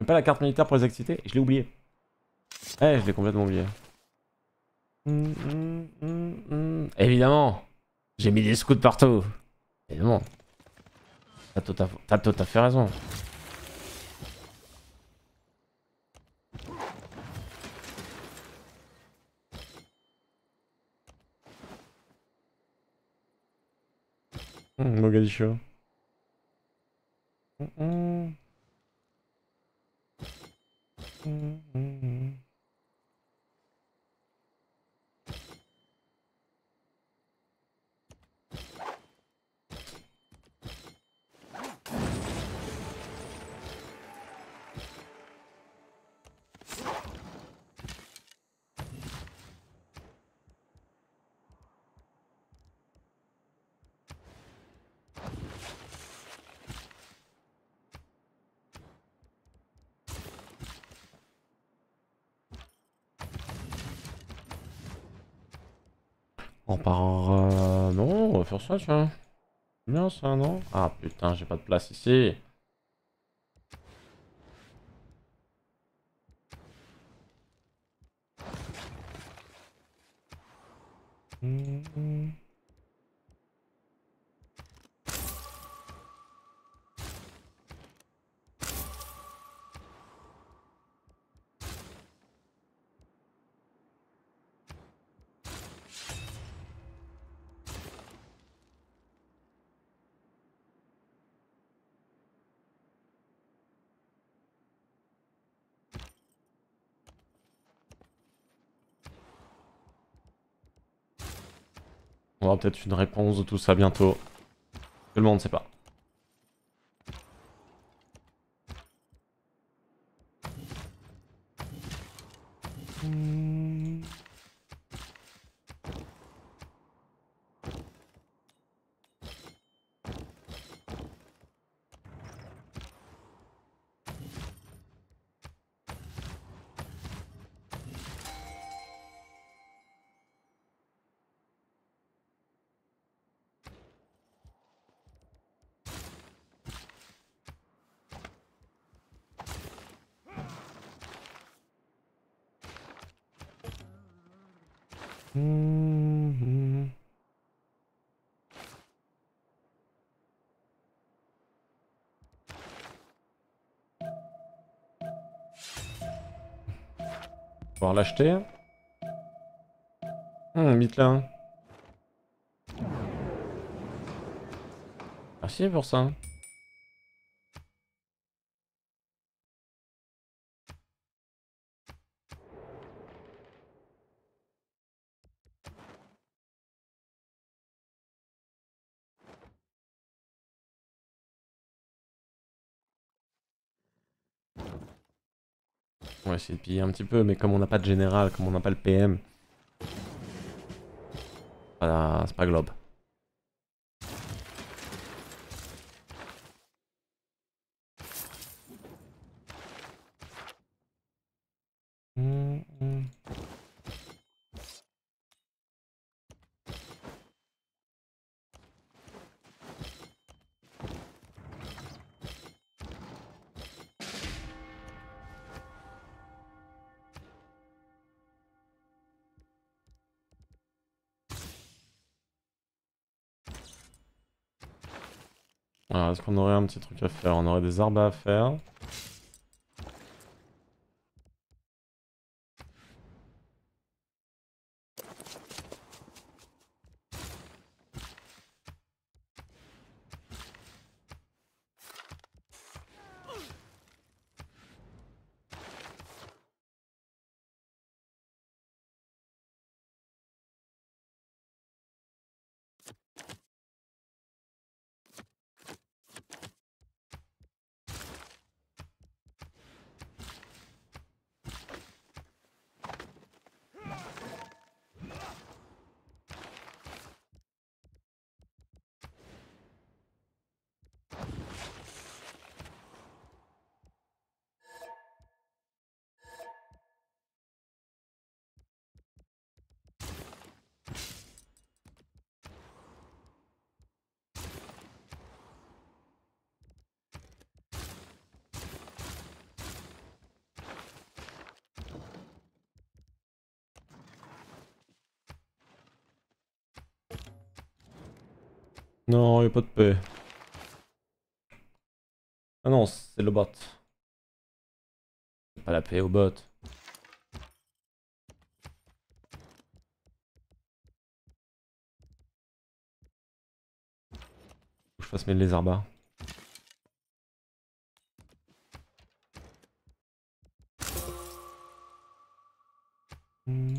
J'ai pas la carte militaire pour les exciter, Je l'ai oublié. Eh, je l'ai complètement oublié. Évidemment. J'ai mis des scouts partout. Évidemment. T'as tout, à... fait raison. Mogadiscio. Mm, mm. Mm-hmm. pour ça, tiens. Bien ça, non Ah putain, j'ai pas de place ici. peut-être une réponse de tout ça bientôt. Tout le monde ne sait pas. acheter. Ah, là. Merci pour ça. et puis un petit peu, mais comme on n'a pas de général, comme on n'a pas le PM, voilà, c'est pas globe. petit trucs à faire. On aurait des arbres à faire. Non, il a pas de paix. Ah non, c'est le bot. Pas la paix au bot. Faut que je fasse mes lézards bas. Hmm.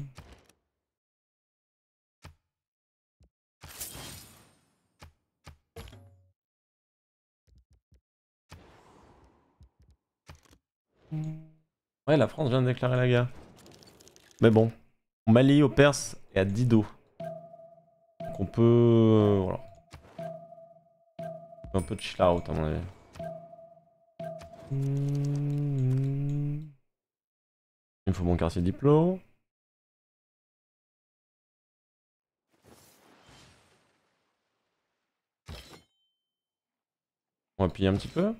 la France vient de déclarer la guerre. Mais bon, on Mali, au Perse et à Dido. Donc on peut... Euh, voilà. Un peu de chill out à mon avis. Il me faut mon quartier diplôme. On va un petit peu.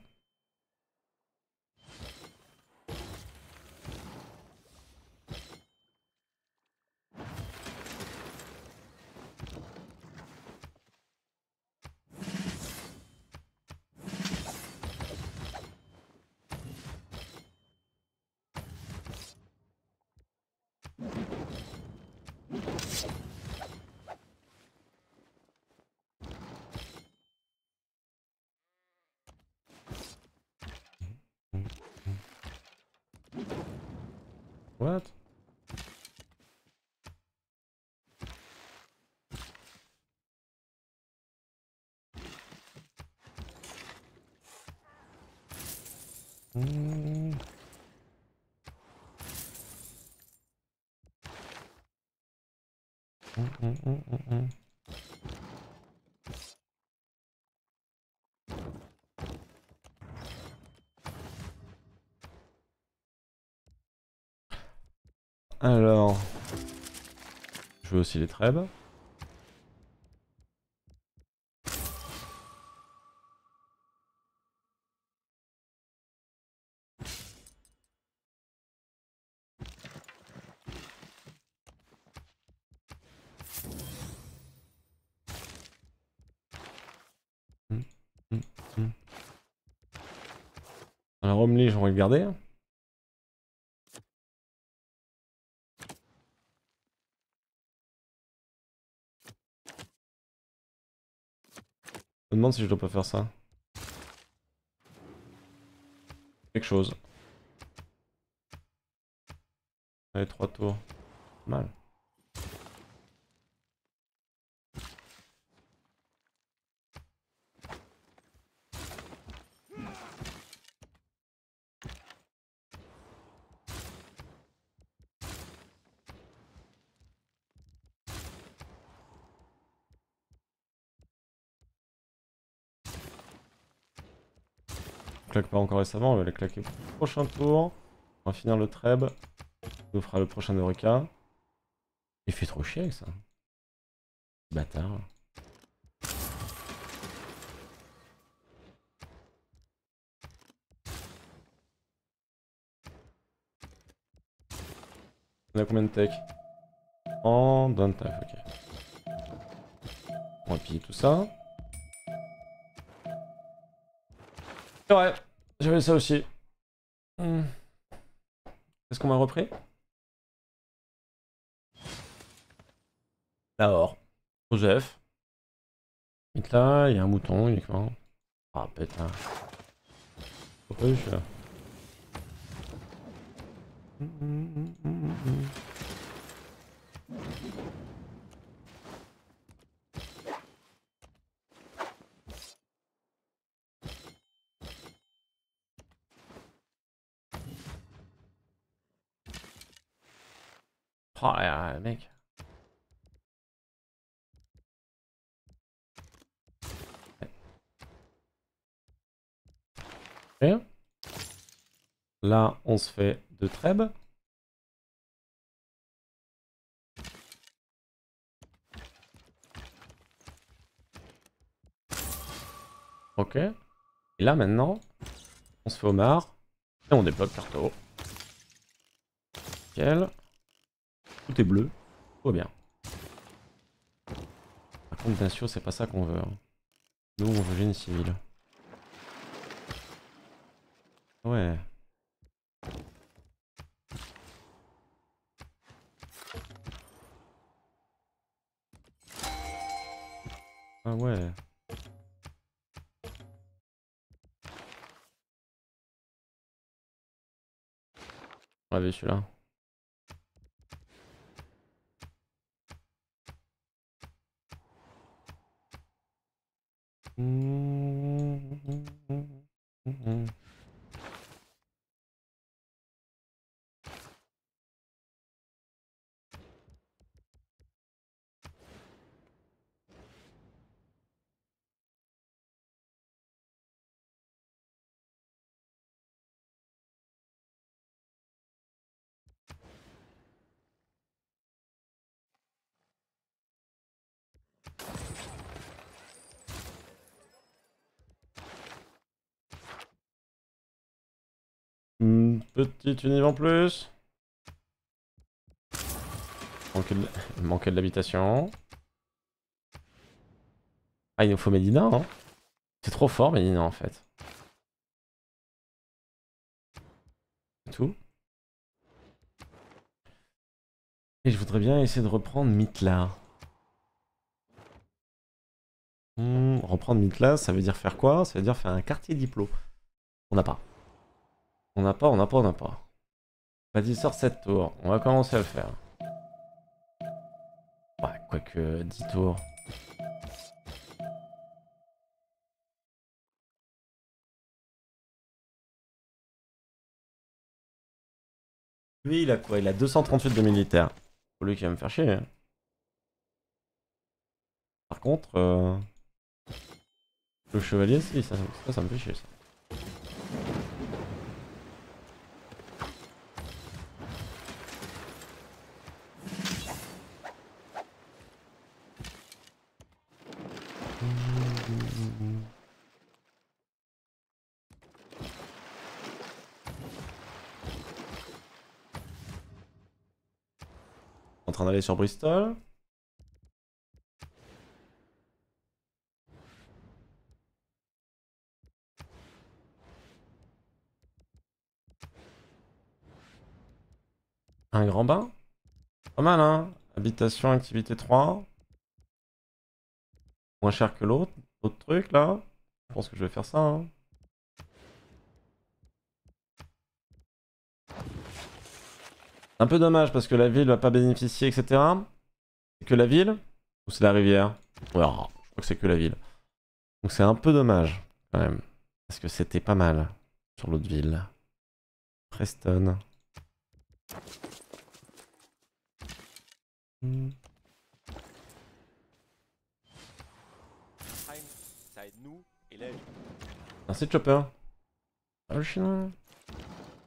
What? Alors... Je veux aussi les trèbes. Alors Romley, je vais garder. me demande si je dois pas faire ça. Quelque chose. Allez, trois tours. Mal. claque pas encore récemment, on va la claquer le prochain tour. On va finir le treb. On nous fera le prochain Eureka. Il fait trop chier avec ça. Bâtard. On a combien de tech En d'un taf, ok. On va piller tout ça. ouais j'avais ça aussi. Hmm. Est-ce qu'on m'a repris D'abord, Joseph. Là, il y a un mouton uniquement. Ah putain. Euh, là on se fait de trèbes. Ok. Et là maintenant, on se fait au et on débloque Carto. Nickel tout est bleu. Trop bien. Par contre, bien sûr, c'est pas ça qu'on veut. Hein. Nous, on veut une civil. Ouais. Ah ouais. Ouais, celui-là. Mm-hmm. Petite unive en plus. Il manquait de l'habitation. Ah, il nous faut Medina, hein C'est trop fort, Medina, en fait. C'est tout. Et je voudrais bien essayer de reprendre Mithla hmm, reprendre Mithla ça veut dire faire quoi Ça veut dire faire un quartier diplôme. On n'a pas. On n'a pas, on n'a pas, on n'a pas. Vas-y, sort cette tours, On va commencer à le faire. Ouais, quoique 10 tours. Lui, il a quoi Il a 238 de militaires. Pour lui qui va me faire chier. Hein. Par contre, euh, le chevalier, si, ça, ça me fait chier. Ça. aller sur Bristol. Un grand bain Pas mal, hein Habitation, activité 3. Moins cher que l'autre. Autre truc, là. Je pense que je vais faire ça, hein. Un peu dommage parce que la ville va pas bénéficier, etc. C'est que la ville Ou c'est la rivière je crois que c'est que la ville. Donc c'est un peu dommage, quand même. Parce que c'était pas mal sur l'autre ville. Preston. Merci Chopper. Ah, le Chinois.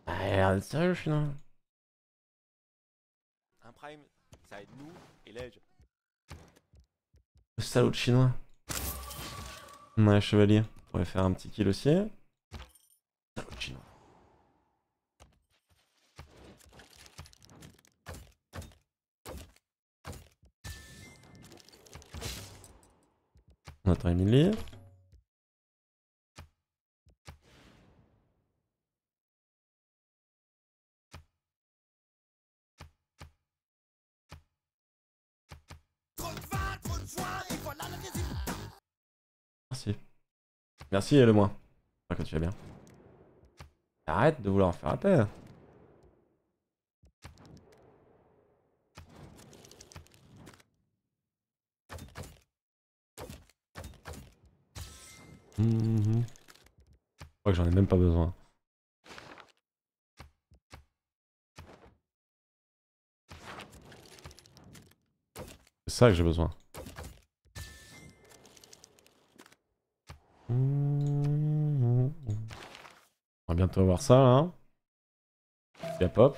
Ah, il a l'air Chinois. Le salaud de chinois. un chevalier. On pourrait faire un petit kill aussi. Salaud chinois. On attend Emily. Merci. Merci le moins. que tu vas bien. Arrête de vouloir en faire appel. Hum, hum, hum, Je crois que j'en ai même pas besoin. C'est ça que j'ai besoin. bientôt avoir ça, hein. pop.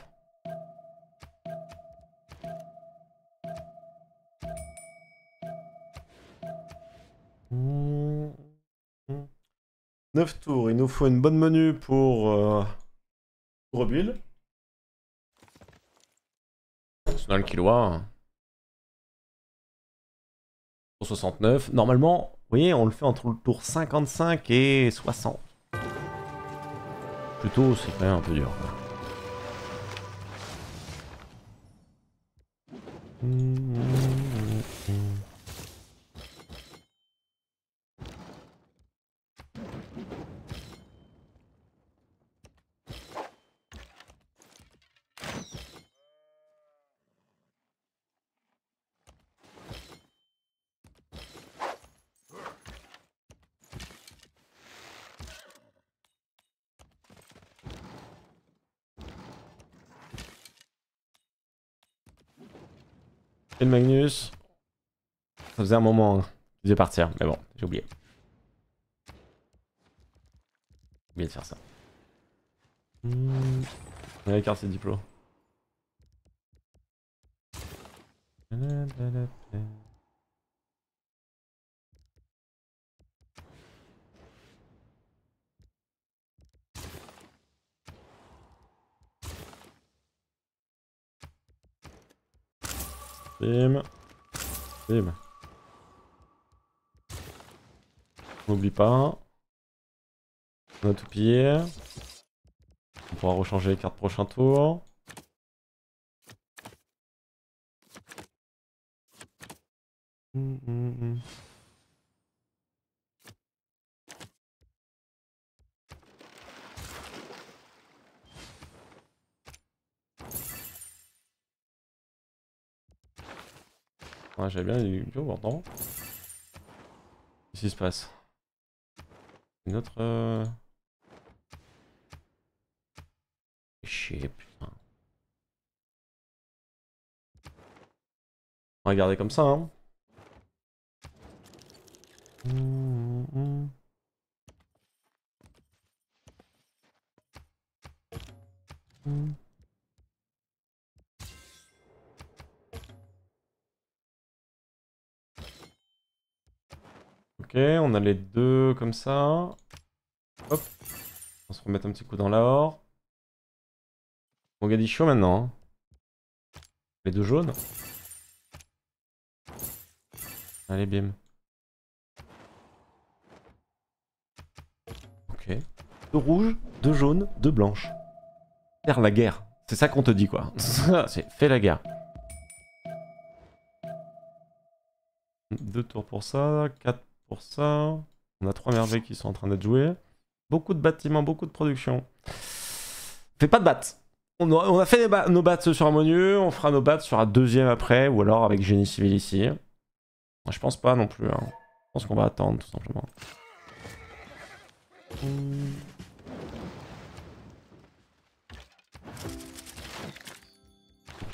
Mmh. Neuf 9 tours, il nous faut une bonne menu pour, euh, pour 69. Hein. Normalement, vous voyez, on le fait entre le tour 55 et 60 plutôt, c'est pas un peu dur. Hmm. Magnus. Ça faisait un moment. Je hein, vais partir, mais bon, j'ai oublié. J'ai oublié de faire ça. On mmh. le diplôme. Bim. Bim. N'oublie pas. notre a On pourra rechanger les cartes prochain tour. Hum, hum, hum. Ouais, J'avais bien du bio pourtant. Qu'est-ce qui se passe Une autre... Euh... Chier, putain. On va garder comme ça, hein. hum hum. Mmh. Ok, on a les deux comme ça. Hop. On se remet un petit coup dans l'or. gagne du chaud maintenant. Hein. Les deux jaunes. Allez, bim. Ok. Deux rouges, deux jaunes, deux blanches. Faire la guerre. C'est ça qu'on te dit, quoi. C'est fais la guerre. Deux tours pour ça, Quatre pour ça. On a trois merveilles qui sont en train d'être jouées. Beaucoup de bâtiments, beaucoup de production. Fais pas de bats On, a, fait nos bats sur Harmonieux, on fera nos bats sur un deuxième après, ou alors avec Génie Civil ici. Je pense pas non plus. Hein. Je pense qu'on va attendre tout simplement.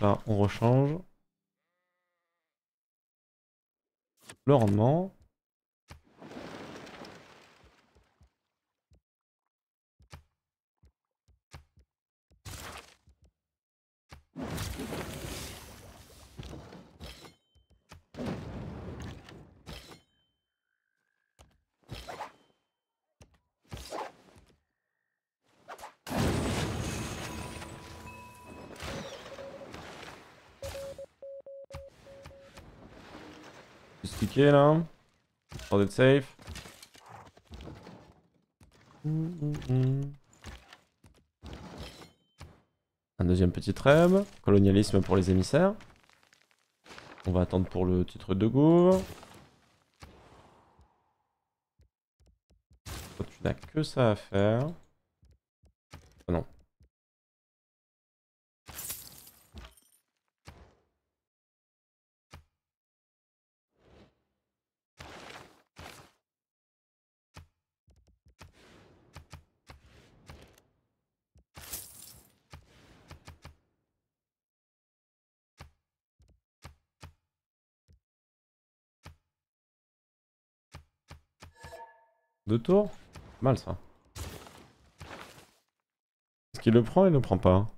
Là, on rechange. Le rendement. Just TK now. Hold it safe. Mm -mm -mm. Un deuxième petit rêve, Colonialisme pour les émissaires. On va attendre pour le titre de go Tu n'as que ça à faire. Deux tours Mal ça. Est-ce qu'il le prend Il le prend pas.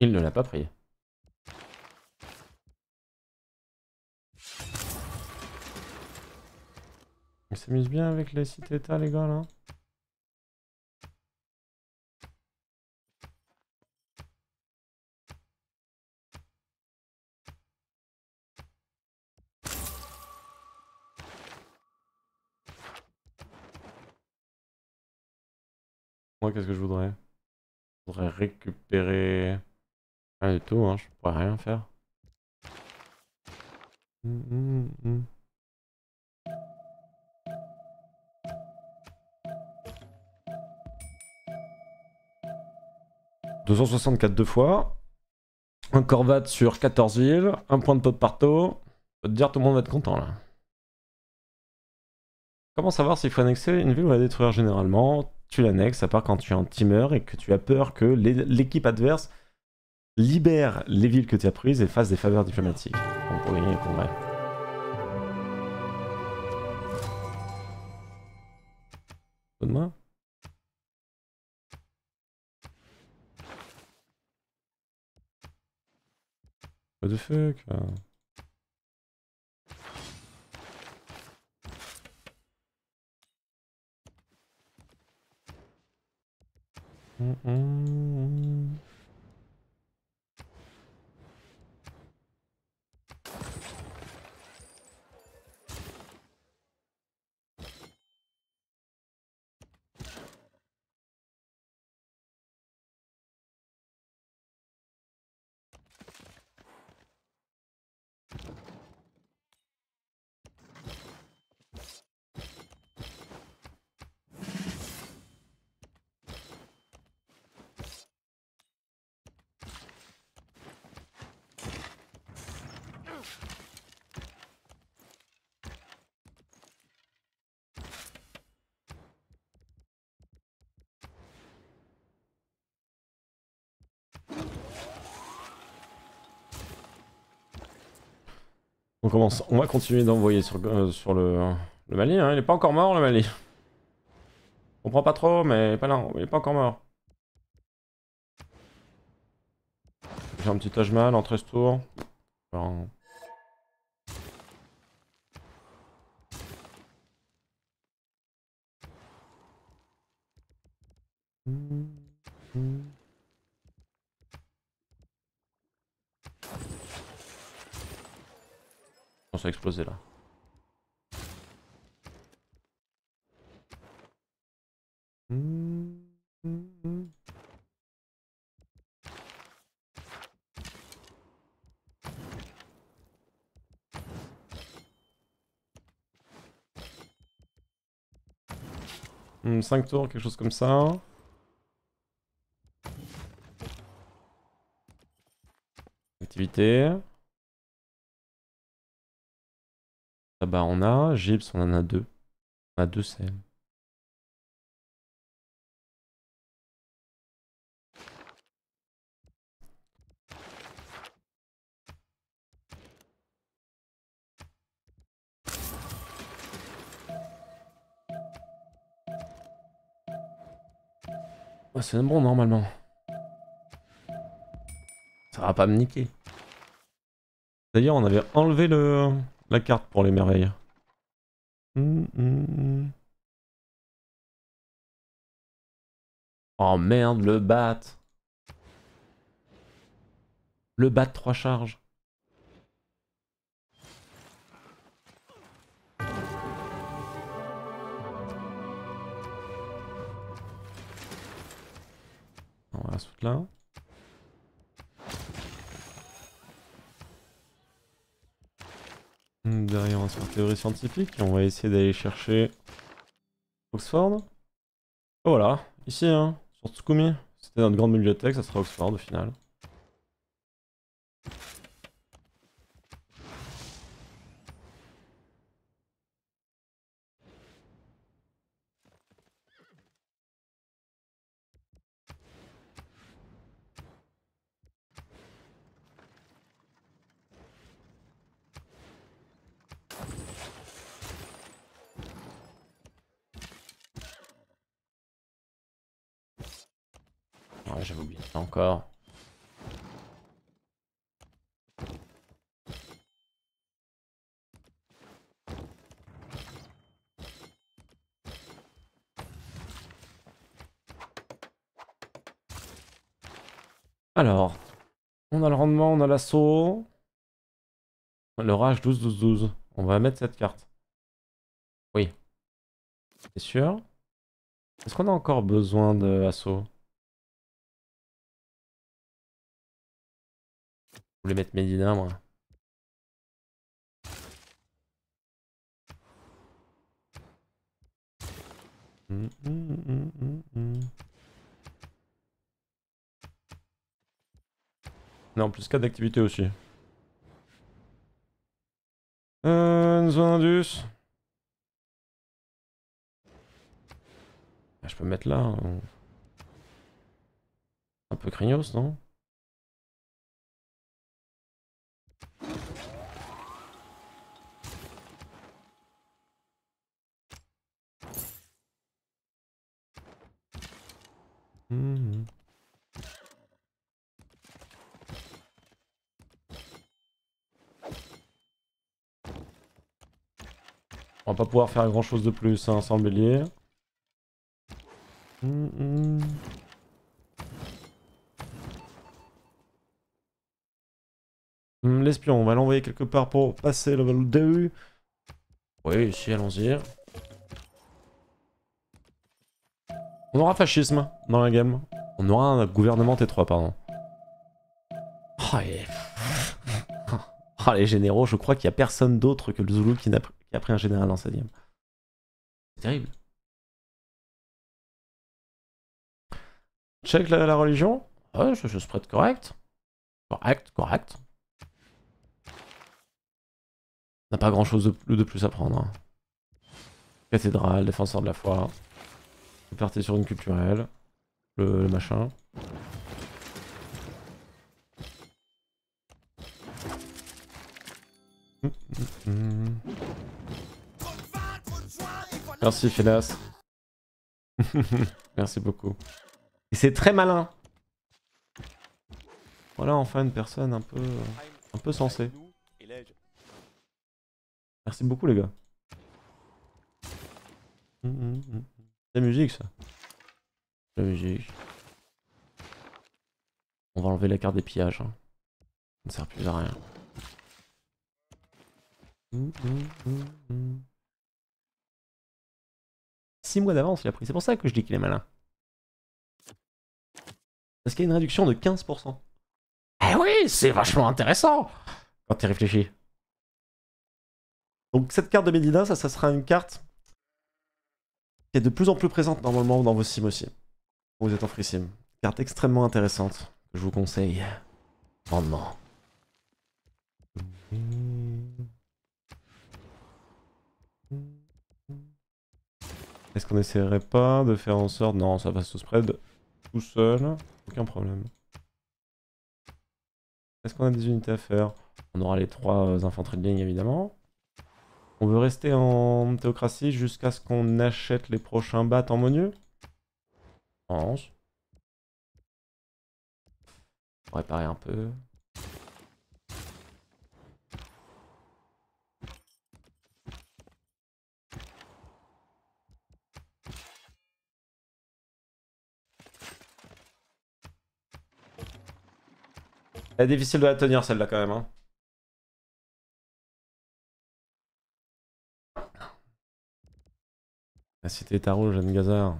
Il ne l'a pas pris. les cités les gars, là. Moi, qu'est-ce que je voudrais Je voudrais récupérer... Rien du tout, hein, je pourrais rien faire. Hum, hum, hum. 264 deux fois. Un Corvette sur 14 villes. Un point de pop partout. Je te dire, tout le monde va être content là. Comment savoir s'il faut annexer une ville ou la détruire généralement Tu l'annexes à part quand tu es un teamer et que tu as peur que l'équipe adverse libère les villes que tu as prises et fasse des faveurs diplomatiques pour gagner What the fuck? Mm -mm. On commence. On va continuer d'envoyer sur, euh, le, Mali. Hein. Il est pas encore mort, le Mali. On prend pas trop, mais pas là. Il est pas encore mort. J'ai un petit mal en 13 tours. On s'est explosé là. 5 hmm, tours, quelque chose comme ça. Activité. bah on a Gibbs, on en a deux. On a deux sel. c'est bon normalement. Ça va pas me niquer. D'ailleurs, on avait enlevé le... La carte pour les merveilles. Mm, mm, mm. Oh merde, le bat Le bat trois charges On va là. Derrière, on va se théorie scientifique et on va essayer d'aller chercher Oxford. Voilà, ici, hein, sur Tsukumi. C'était notre grande bibliothèque, ça sera Oxford au final. Alors, on a le rendement, on a l'assaut. L'orage 12-12-12. On va mettre cette carte. Oui. C'est sûr. Est-ce qu'on a encore besoin de assaut Je voulais mettre Médina, moi. Mmh, mmh, mmh, Non, plus 4 d'activité aussi. Euh, zone indus. Ah, je peux mettre là. Hein. Un peu craignos, non Hmm... On va pas pouvoir faire grand chose de plus hein, sans bélier. Hum, hum. Hum, l'espion, on va l'envoyer quelque part pour passer level 2. Oui, ici, allons-y. On aura fascisme hein, dans la game. On aura un gouvernement T3, pardon. Oh, Oh, les généraux, je crois qu'il n'y a personne d'autre que le Zulu qui, a pris, un général en 7ème. C'est terrible. Check la, la religion Ouais, je, suis spread correct. Correct, correct. N'a pas grand chose de, de, plus à prendre. Hein. Cathédrale, défenseur de la foi. On sur une culturelle. le machin. Merci Félas. Merci beaucoup. Et c'est très malin. Voilà enfin une personne un peu, un peu sensée. Merci beaucoup les gars. La musique ça. La musique. On va enlever la carte des pillages. Hein. Ça ne sert plus à rien. 6 mois d'avance, il a pris. C'est pour ça que je dis qu'il est malin. Parce qu'il y a une réduction de 15%. Eh oui, c'est vachement intéressant quand tu réfléchis. Donc cette carte de Medina, ça, ça sera une carte qui est de plus en plus présente normalement dans vos sims aussi. vous êtes en free sim. Carte extrêmement intéressante je vous conseille grandement. Est-ce qu'on essaierait pas de faire en sorte... Non, ça va se spread tout seul, aucun problème. Est-ce qu'on a des unités à faire On aura les trois infanteries de ligne évidemment. On veut rester en théocratie jusqu'à ce qu'on achète les prochains bats en On va Réparer un peu. Elle est difficile de la tenir celle-là quand même. Hein. La cité est à rouge, jeune gazard.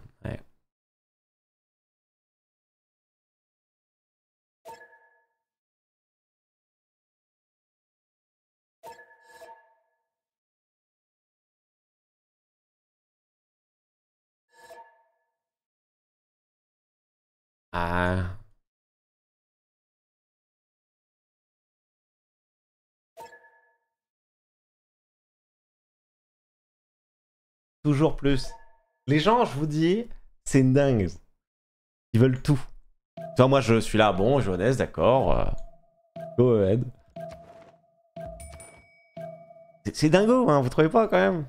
Ah. Toujours plus. Les gens, je vous dis, c'est dingue. Ils veulent tout. Toi, moi, je suis là, bon, jeunesse, d'accord. Euh, go ahead. C'est dingo, hein, vous trouvez pas quand même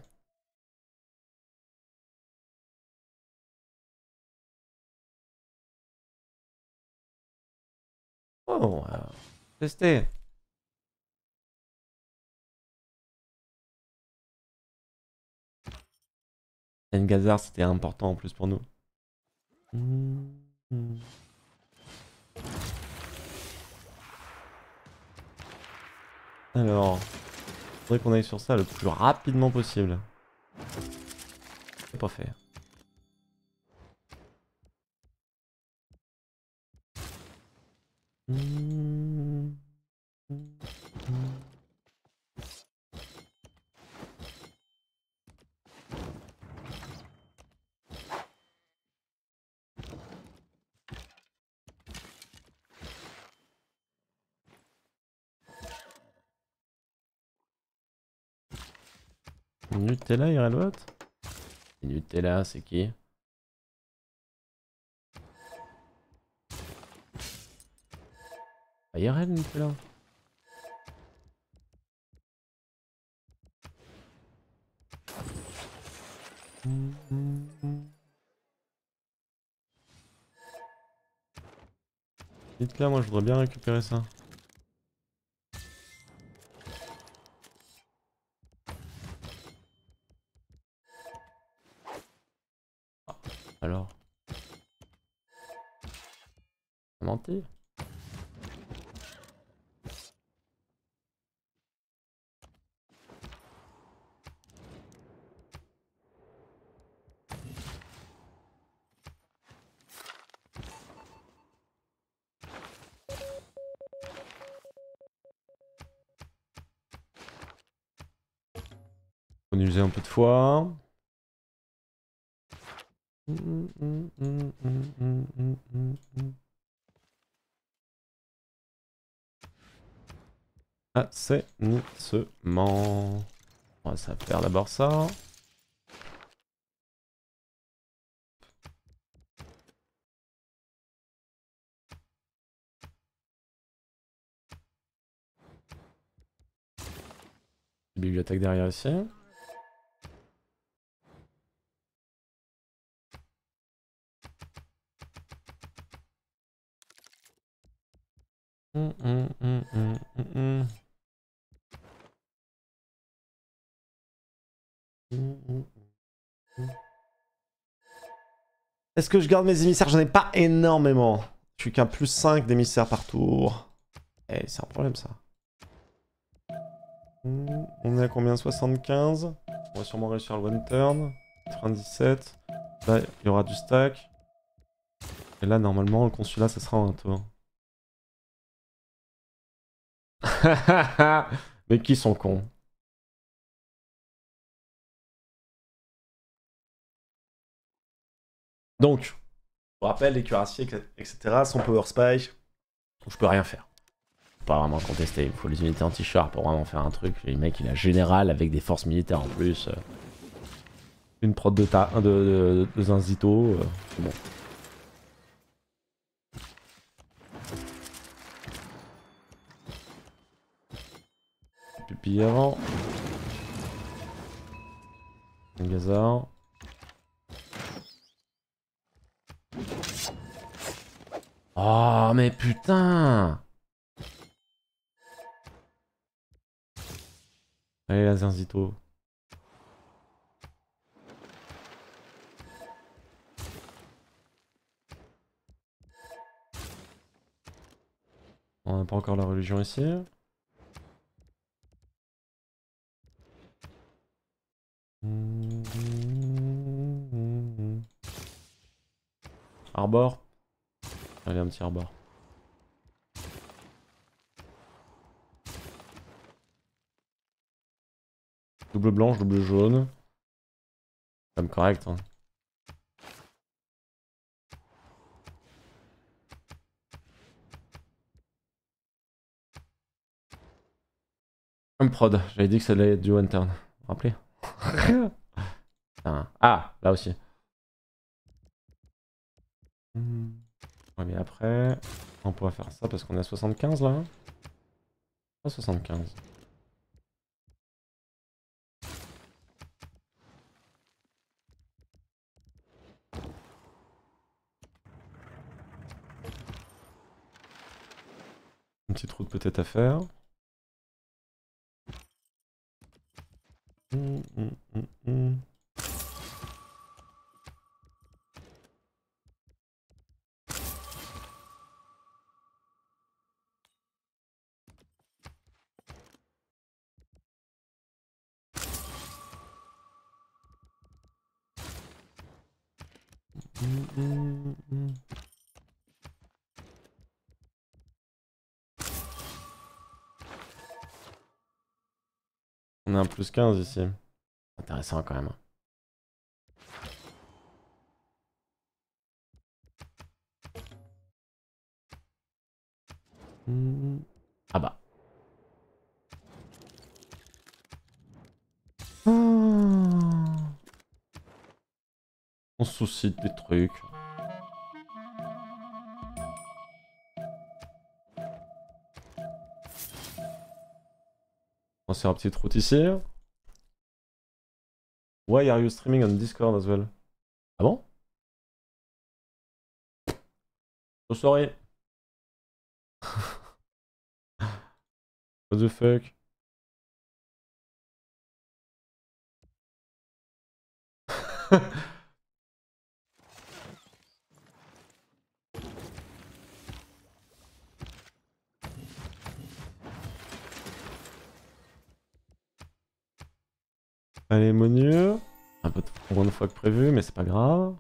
Oh, testez. Un c'était important en plus pour nous. Alors, hmm. Alors, faudrait qu'on aille sur ça le plus rapidement possible. C'est pas fait. Hmm. Nutella, Irelbot Nutella, c'est qui Ah, Irel, Nutella Dites là, moi je voudrais bien récupérer ça. gentil. On usait un peu de foie. Mmh, mmh, mmh. cest nous assainissement. On va faire d'abord ça. Bibliothèque derrière ici. Mm -mm -mm Est-ce que je garde mes émissaires J'en ai pas énormément. Je suis qu'un plus 5 d'émissaires par tour. Eh, c'est un problème ça. On est à combien 75 On va sûrement réussir le one turn. 97. Là, il y aura du stack. Et là, normalement, le consulat, ça sera un tour. Mais qui sont cons Donc, pour rappel, les cuirassiers, etc., sont power spike. Je peux rien faire. Faut pas vraiment contester. Il faut les unités anti-char pour vraiment faire un truc. Le mec, il a général avec des forces militaires en plus. Euh. Une prod de, ta, de, de, euh, bon. Pupille Gazard. Oh, mais putain Allez, la Zinzito. On n'a pas encore la religion ici. Hmm. Arbor. Allez, un petit arbor. Double blanche, double jaune. Comme correct. Hein. Comme prod, j'avais dit que ça allait être du one turn. Rappelez Ah, là aussi. Mmh. Ouais, mais après, on pourra faire ça parce qu'on est à 75 là. Hein. Pas 75. Une petite route peut-être à faire. Mmh, mmh, mmh. mmh. plus 15 ici. Intéressant quand même. Ah bah. On se soucie des trucs. On sert un petit route ici. Why are you streaming on Discord as well? Ah bon? Oh sorry. What the fuck? Allez, Monu. Un peu moins de fois que prévu, mais c'est pas grave.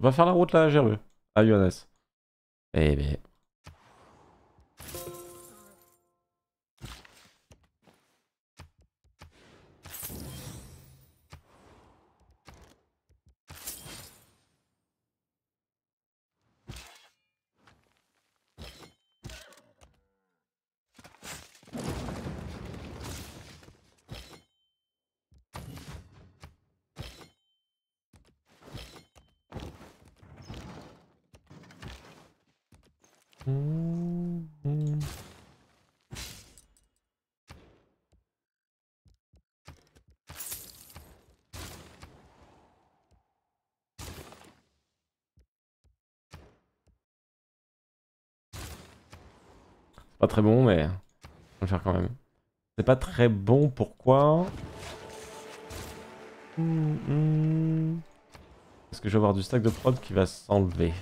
On va faire la route là, Géreux, à Yonès. Eh bien. Pas très bon, mais on va le faire quand même. C'est pas très bon, pourquoi Est-ce que je vais avoir du stack de prod qui va s'enlever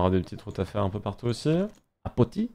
On aura des petites routes à faire un peu partout aussi. À Poti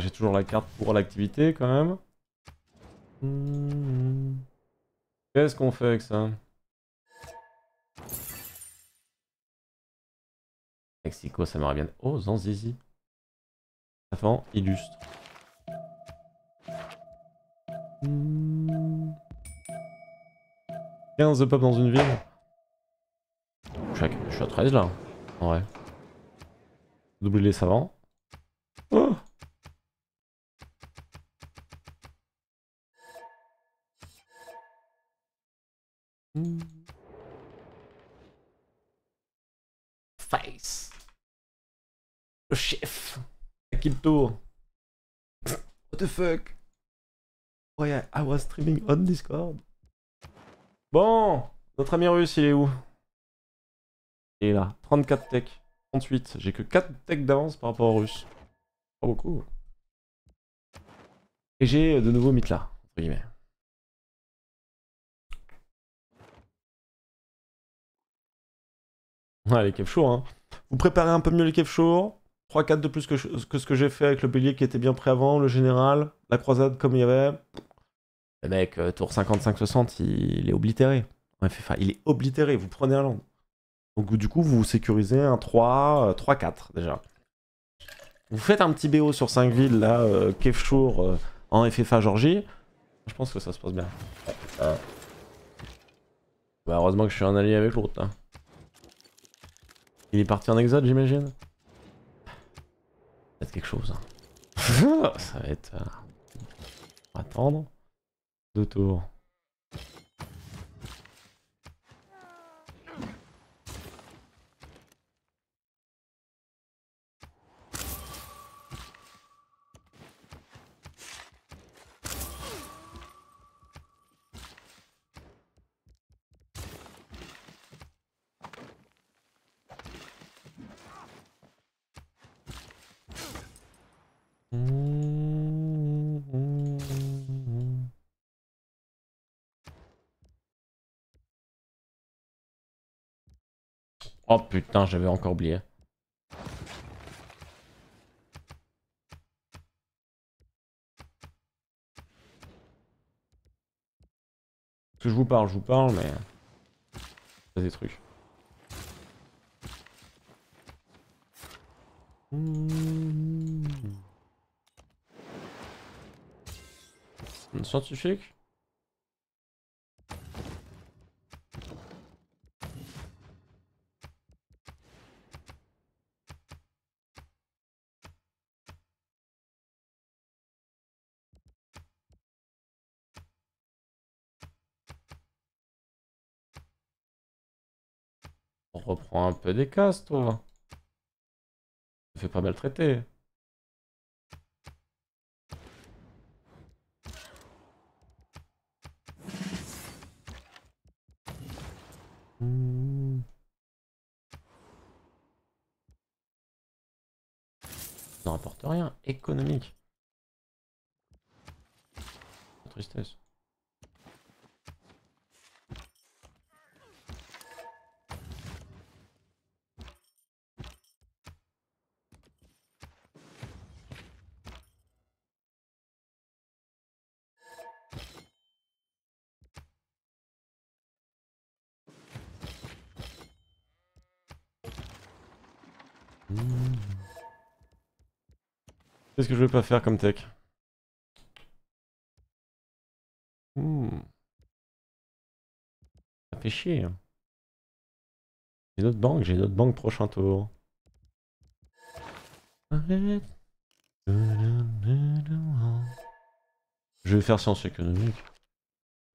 j'ai toujours la carte pour l'activité quand même. Qu'est-ce qu'on fait avec ça Mexico, ça me revient. Oh, Zanzizi. Avant, illustre. 15 pop dans une ville je suis, à, 13 là. Ouais. Doubler les savants. le tour What the fuck Oh yeah, I was streaming on Discord. Bon, notre ami russe, il est où Il est là, 34 tech, 38. J'ai que 4 tech d'avance par rapport au russe Pas beaucoup. Et j'ai euh, de nouveau Mitla, entre guillemets. les hein. Vous préparez un peu mieux les Kevshour. 3-4 de plus que, ce que j'ai fait avec le bélier qui était bien prêt avant, le général, la croisade comme il y avait. Le mec, euh, tour 55-60, il, est oblitéré. en FFA, il est oblitéré, vous prenez un land. Donc du coup, vous sécurisez un 3, 3-4 euh, déjà. Vous faites un petit BO sur 5 villes, là, euh, euh en FFA Georgie. Je pense que ça se passe bien. Hein. Bah, heureusement que je suis un allié avec l'autre, Il est parti en exode, j'imagine quelque chose. Hein. ça va être... Euh, attendre. Deux tours. Oh putain, j'avais encore oublié. Parce que je vous parle, je vous parle, mais... C'est des trucs. un Scientifique reprends un peu des cases, toi. fais pas mal traiter Ça rapporte rien. Économique. Tristesse. Qu'est-ce que je veux pas faire comme tech hmm. Ça fait chier. Hein. J'ai d'autres banque j'ai d'autres banque prochain tour. Je vais faire économique.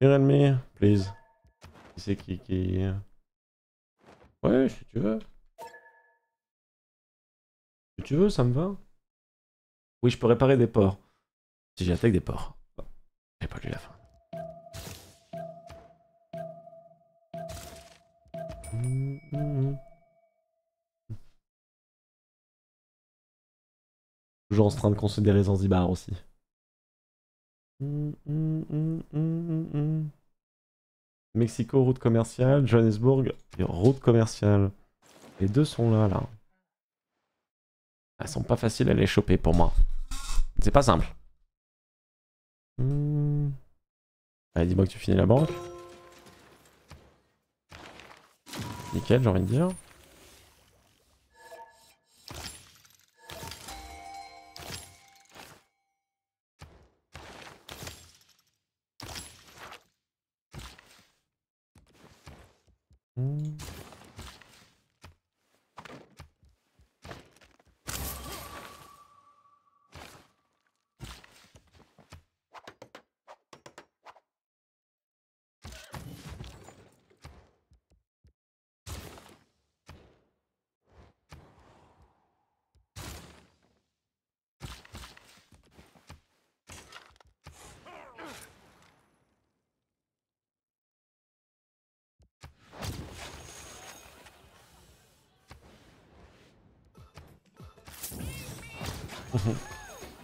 économique. and me, please. Qui c'est qui qui. Euh, ouais, si tu veux. Si tu veux, ça me va. Oui, je peux réparer des ports Si j'attaque des ports J'ai pas lu la fin. Toujours en train de considérer Zanzibar aussi. Mexico, route commerciale. Johannesburg, route commerciale. Les deux sont là, là. Elles sont pas faciles à les choper pour moi. C'est pas simple. Hmm. Allez, dis-moi que tu finis la banque. Nickel, j'ai envie de dire.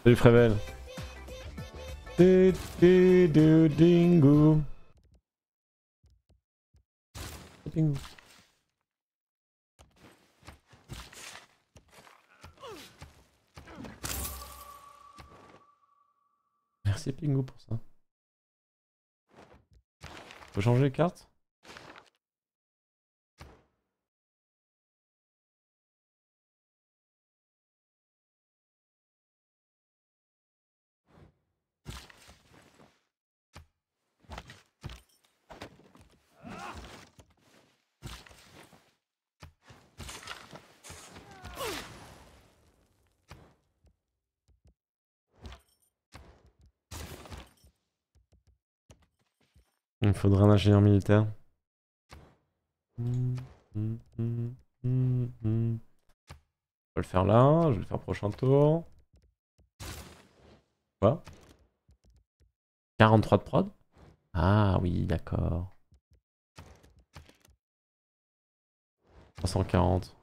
Salut Frevel. Dingo. Merci Pingo pour ça. Faut changer de carte Il faudra un ingénieur militaire. Je vais le faire là, je vais le faire prochain tour. Quoi 43 de prod Ah oui, d'accord. 340.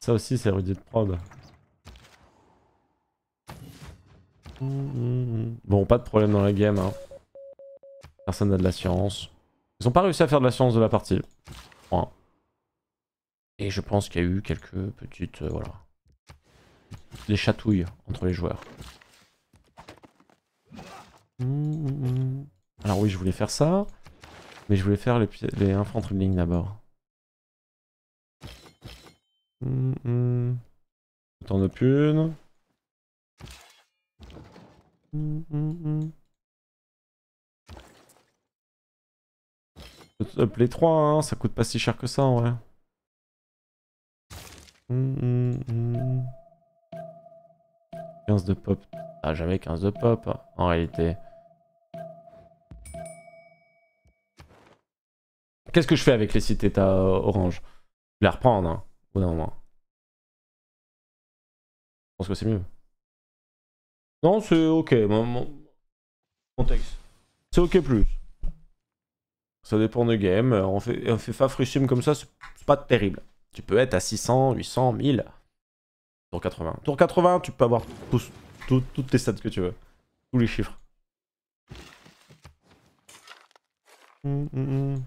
Ça aussi, c'est érudit de prod. Bon, pas de problème dans la game. Hein. Personne n'a de la science. Ils ont pas réussi à faire de la science de la partie. Et je pense qu'il y a eu quelques petites... Euh, voilà. Des chatouilles entre les joueurs. Alors oui, je voulais faire ça. Mais je voulais faire les, les de ligne d'abord. Hum hum une. up les 3, ça coûte pas si cher que ça en 15 hum, hum, hum. de pop. Ah, jamais 15 de pop hein, en réalité. Qu'est-ce que je fais avec les cités états euh, orange Je vais les reprendre hein, au moment. Je pense que c'est mieux. Non, c'est ok. C'est ok plus. Ça dépend du game, On fait, on fait comme ça, c'est pas terrible. Tu peux être à 600, 800, 1000. Tour 80. Tour 80, tu peux avoir toutes tes stats que tu veux. Tous les chiffres. Hum, hum, hum.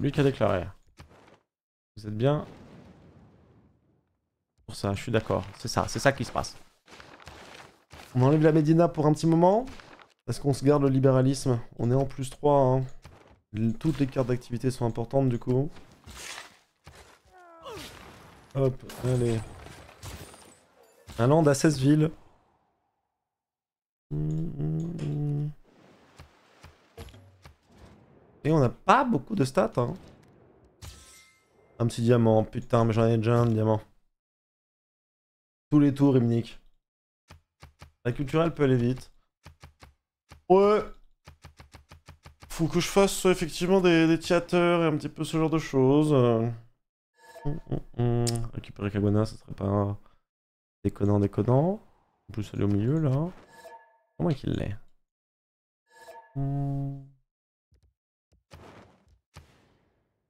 Lui qui a déclaré. Vous êtes bien pour ça, je suis d'accord. C'est ça, c'est ça qui se passe. On enlève la Médina pour un petit moment. Parce qu'on se garde le libéralisme. On est en plus 3. Hein. Toutes les cartes d'activité sont importantes du coup. Hop, allez. Un land à 16 villes. on n'a pas beaucoup de stats. Hein. Un petit diamant, putain, mais j'en ai déjà un diamant. Tous les tours, Imnik. La culturelle peut aller vite. Ouais. Faut que je fasse effectivement des, des theaters et un petit peu ce genre de choses. Hum, hum, hum. Récupérer Kagona, ça serait pas déconnant, déconnant. En plus, aller au milieu là. Comment qu'il l'est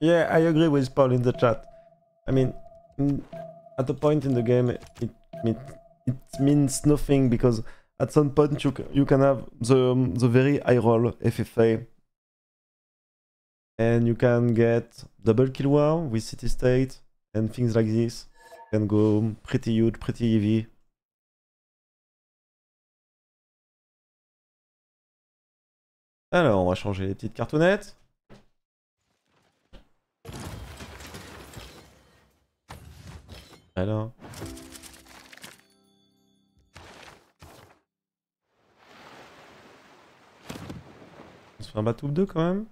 Yeah, I agree with Paul in the chat. I mean, at the point in the game, it, it, it means nothing because at some point you, you can have the, um, the very high roll FFA and you can get double kill war with city state and things like this. can go pretty huge, pretty heavy. Alors, on va changer les petites cartonnettes. Alors On se fait un bateau 2 quand même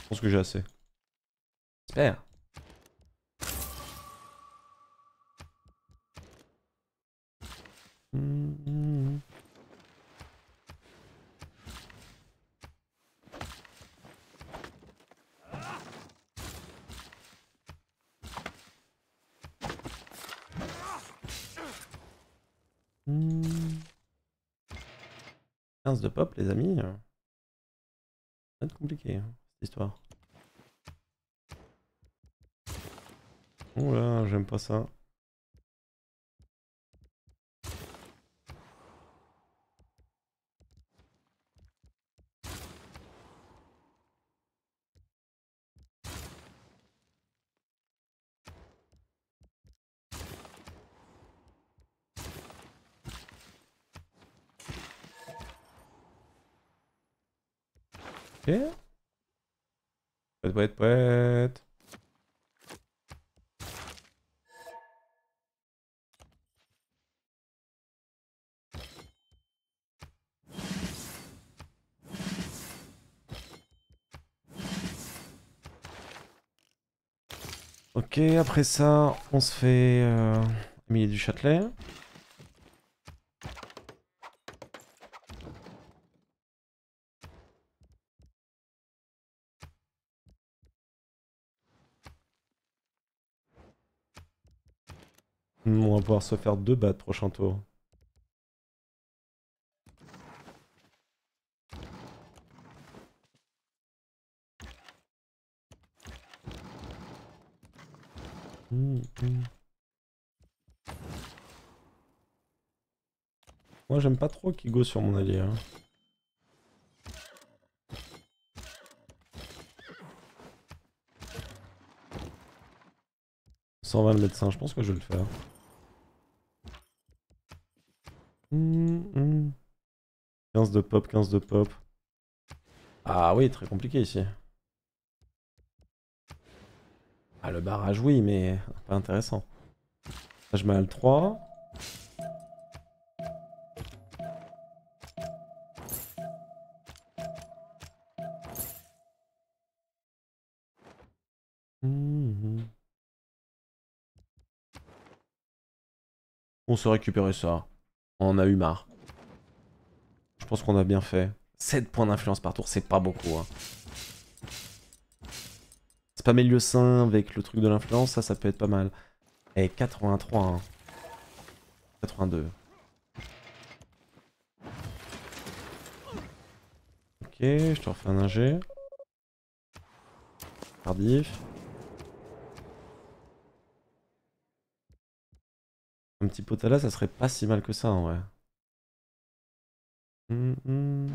Je pense que j'ai assez. J'espère. hop les amis. Ça va être compliqué, hein, cette histoire. Oh là, j'aime pas ça. Ok, après ça, on se fait euh, du Châtelet. se faire deux battes prochain tour. Hmm, hmm. Moi j'aime pas trop qu'il go sur mon allié. Hein. le médecin, je pense que je vais le faire. 15 de pop, 15 de pop. Ah oui, très compliqué ici. Ah, le barrage, oui, mais pas intéressant. je mets le 3. Mhm. On se récupérer ça. On a eu marre. Je pense qu'on a bien fait. 7 points d'influence par tour, c'est pas beaucoup. Hein. C'est pas mes lieux sain avec le truc de l'influence, ça, ça peut être pas mal. Et 83. 82. Ok, je te refais un ingé. Tardif. Un petit potala, ça serait pas si mal que ça en vrai. Hum, hum.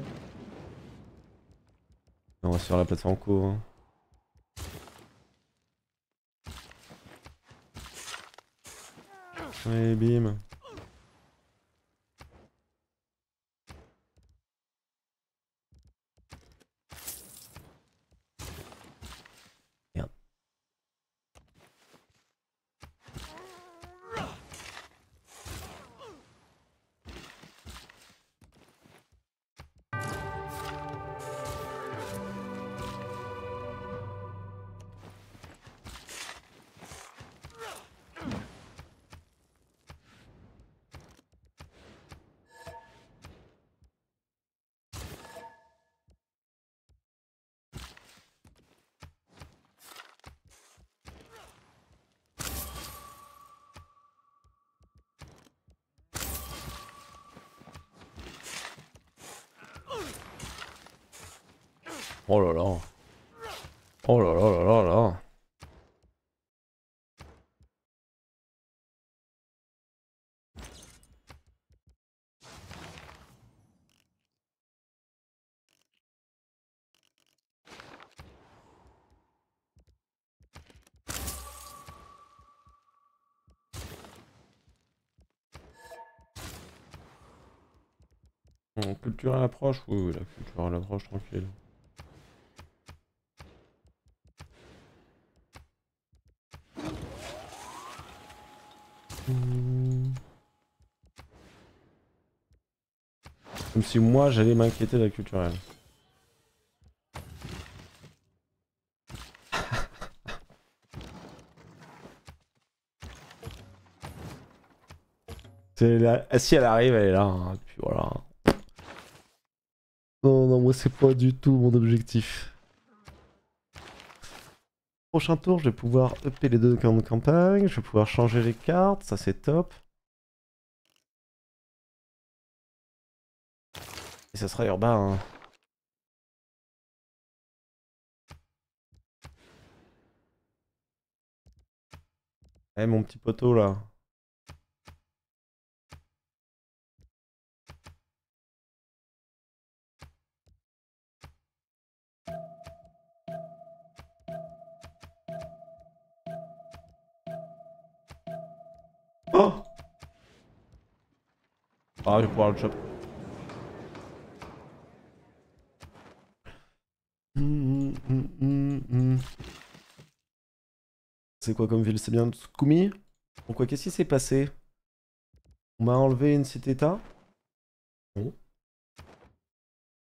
On va sur la plateforme co. Hein. bim. Oh là là. Oh là là là là là. Culture à l'approche, oui, oui, la à l'approche, tranquille. moi j'allais m'inquiéter de la culturelle. Ah, si elle arrive, elle est là. Hein, voilà. Non, non, moi c'est pas du tout mon objectif. Prochain tour, je vais pouvoir upper les deux camps de campagne. Je vais pouvoir changer les cartes. Ça c'est top. Et ça sera urbain. Hein. Eh mon petit poteau là. Oh Ah, je vais pouvoir le choper. C'est quoi comme ville C'est bien Tsukumi Pourquoi Qu'est-ce qui s'est passé On m'a enlevé une cité-état Non.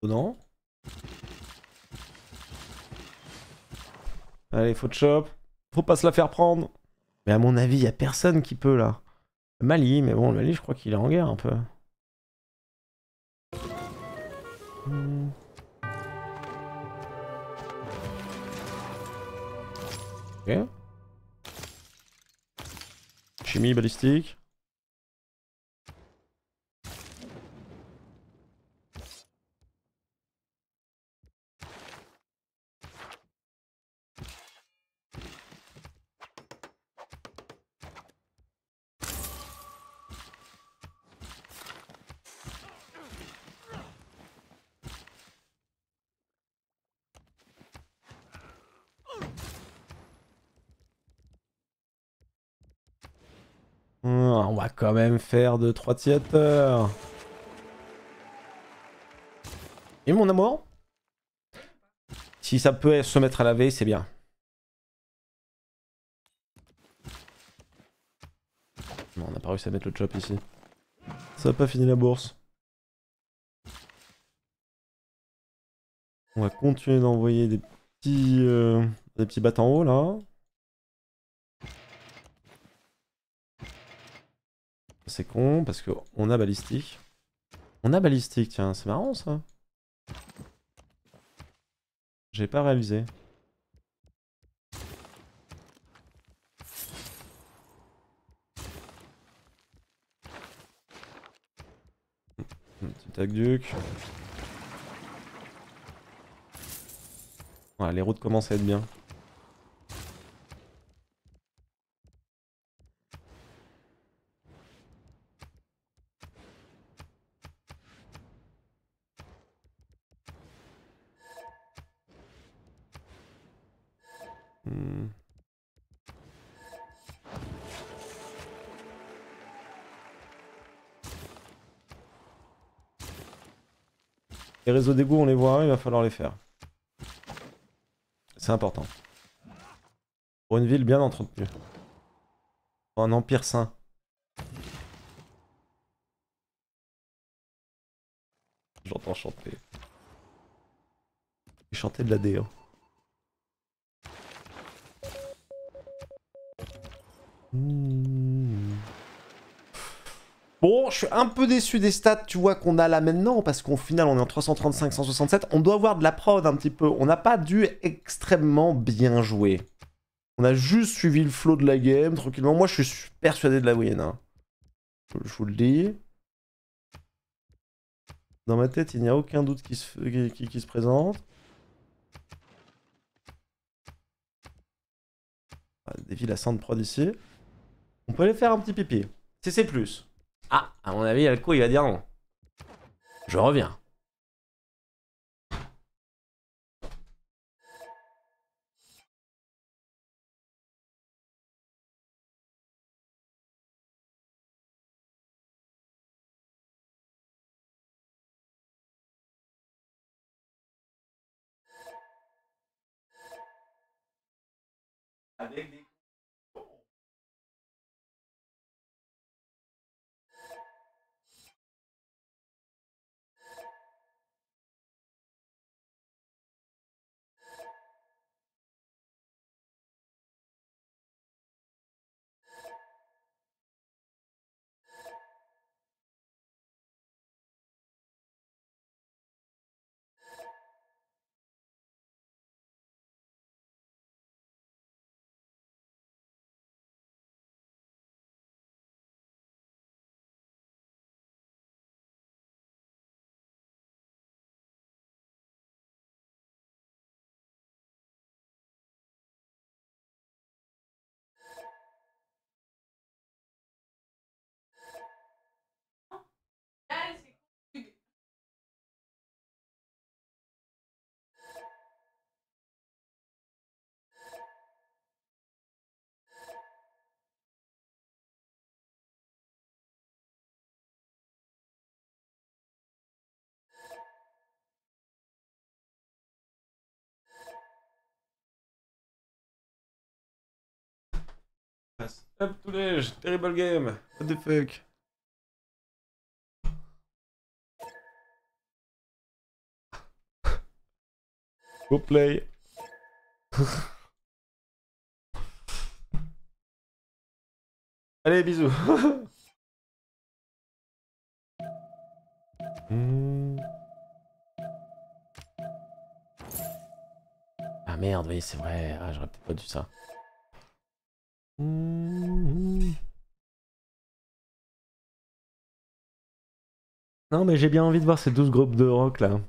Oh non Allez, faut chop. Faut pas se la faire prendre. Mais à mon avis, y a personne qui peut là. Mali, mais bon, le Mali, je crois qu'il est en guerre un peu. Hmm. Chimie balistique. quand même faire de 3 tiateurs. Et mon amour Si ça peut se mettre à laver, c'est bien. on n'a pas réussi à mettre le chop ici. Ça va pas finir la bourse. On va continuer d'envoyer des petits, euh, des petits battes en haut là. C'est con parce qu'on a balistique. On a balistique, tiens, c'est marrant ça. J'ai pas réalisé. Petit duc Voilà, les routes commencent à être bien. réseaux d'égouts, on les voit, il va falloir les faire. C'est important. Pour une ville bien entretenue. Pour un empire sain. J'entends chanter. Chanter de la déo. Hein. Hmm je suis un peu déçu des stats, tu vois, qu'on a là maintenant, parce qu'au final, on est en 335-167. On doit avoir de la prod un petit peu. On n'a pas dû extrêmement bien jouer. On a juste suivi le flow de la game, tranquillement. Moi, je suis persuadé de la win. Hein. Je vous le dis. Dans ma tête, il n'y a aucun doute qui se, qui, qui, se présente. à ah, de prod ici. On peut aller faire un petit pipi. CC+. Ah, à mon avis, coup. il va dire non. Je reviens. Hop tout terrible game. What the fuck. Go play. Allez, bisous. Hmm. Ah merde, oui, c'est vrai. Ah, j'aurais peut-être pas dû ça. Non, mais j'ai bien envie de voir ces 12 groupes de rock là.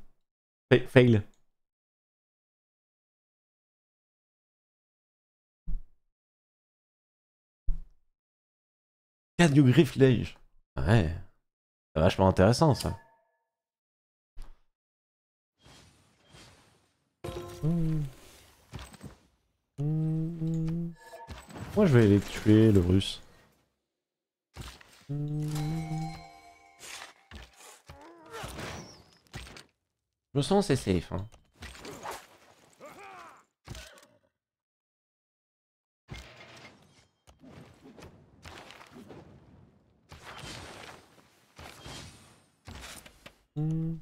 Fail. Cadu du grifflage. Ouais. C'est vachement intéressant ça. Moi je vais aller tuer le russe. Je sens c'est safe. Hein. Hmm.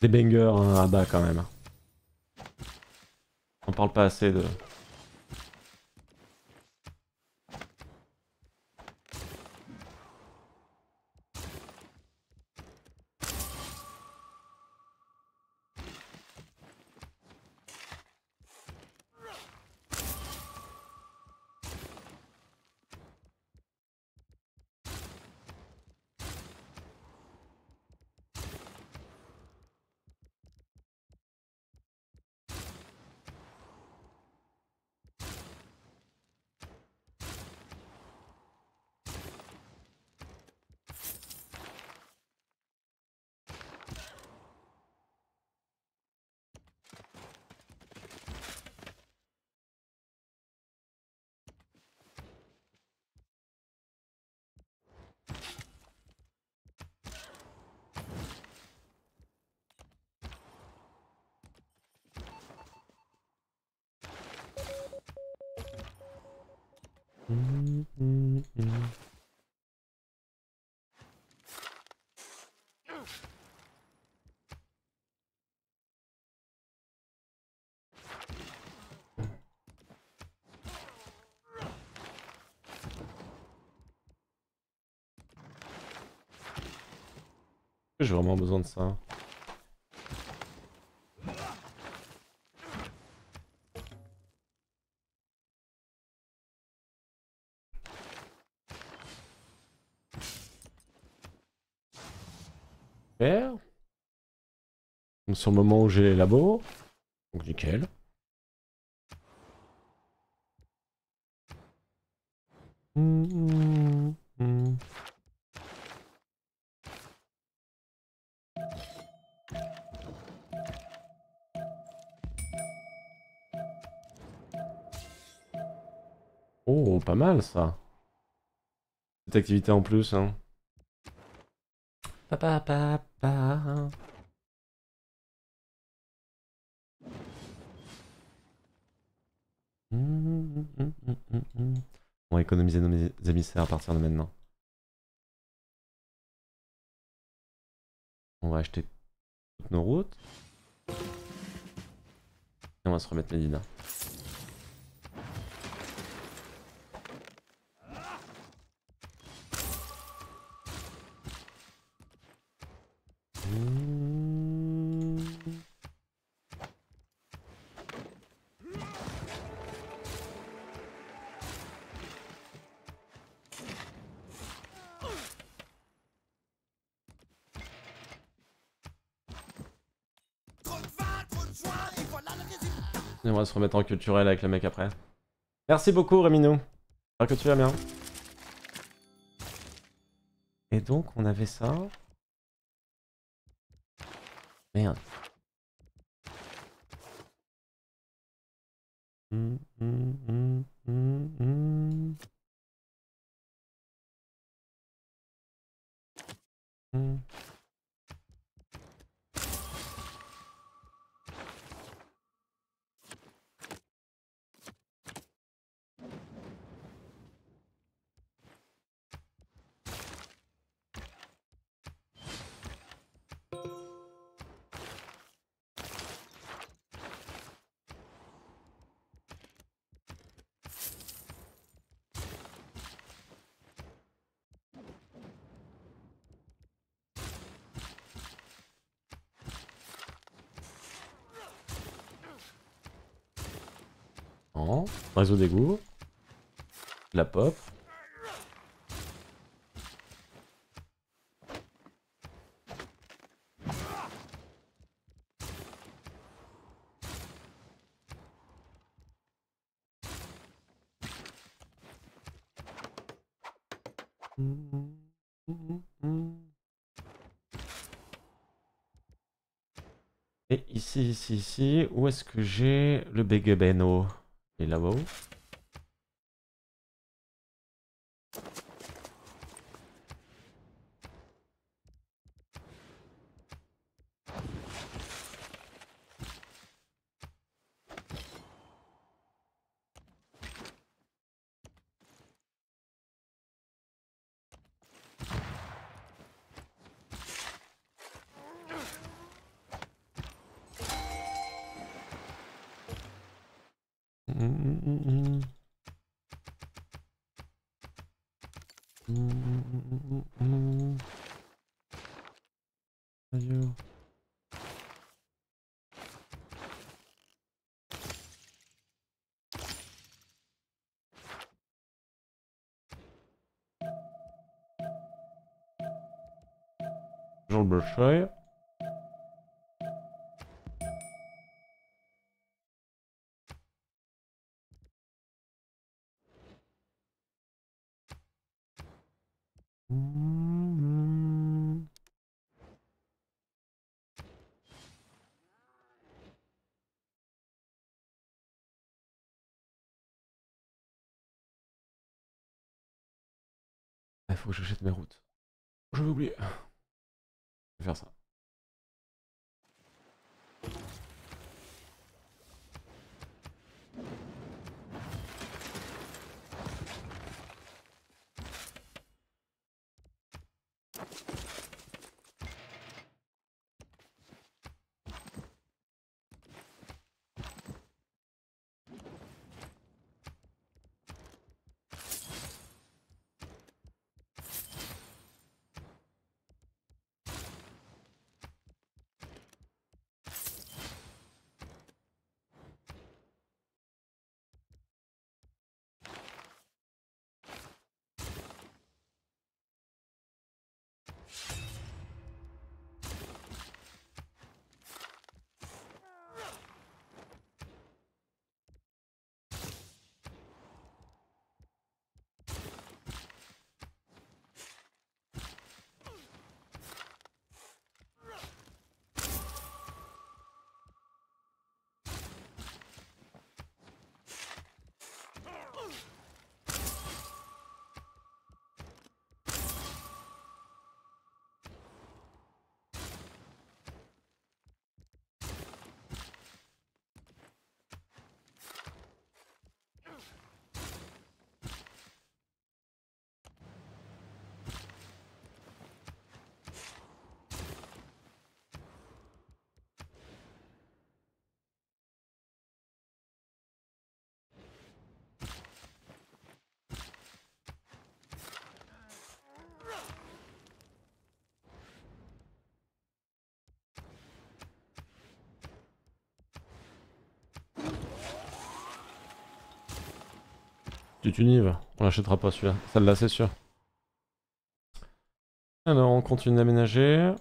Des bangers à hein, bas quand même. Hein. On parle pas assez de... vraiment besoin de ça. Super. Sur le moment où j'ai les labos. Donc nickel. mal ça. Cette activité en plus. Hein. Papa, papa. Hein. Hum, hum, hum, on va économiser nos émissaires à partir de maintenant. On va acheter toutes nos routes. Et on va se remettre les va se remettre en culturel avec le mec après. Merci beaucoup Réminou. J'espère que tu vas bien. Et donc on avait ça. Merde. Réseau d'égout. La pop. Et ici, ici, ici, où est-ce que j'ai le Begebeno et là-bas où oublié. faire ça. on l'achètera pas celui-là, celle-là c'est sûr. Alors on continue d'aménager.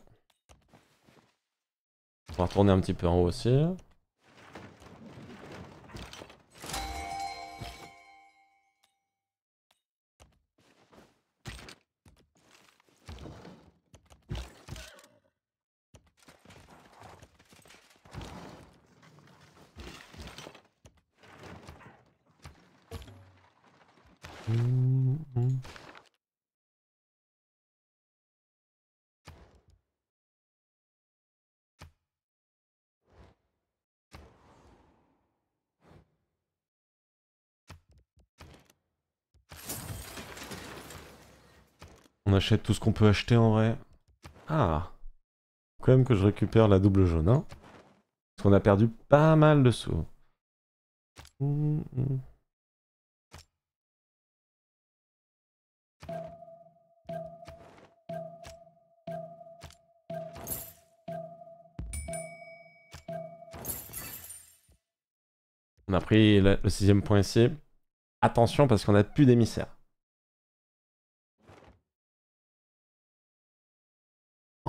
On va retourner un petit peu en haut aussi. achète tout ce qu'on peut acheter en vrai. Ah Quand même que je récupère la double jaune, hein. Parce qu'on a perdu pas mal de sous. On a pris le sixième point ici. Attention parce qu'on n'a plus d'émissaire.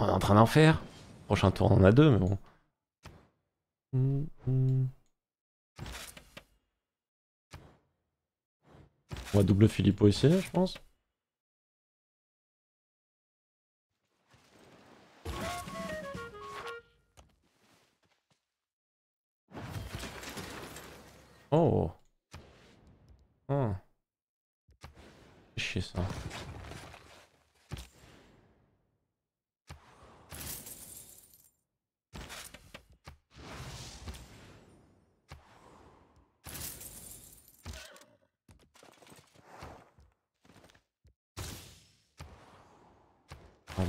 On est en train d'en faire. Prochain tour, on en a deux, mais bon. On va double Filippo ici, je pense. Oh. oh. C'est chier ça.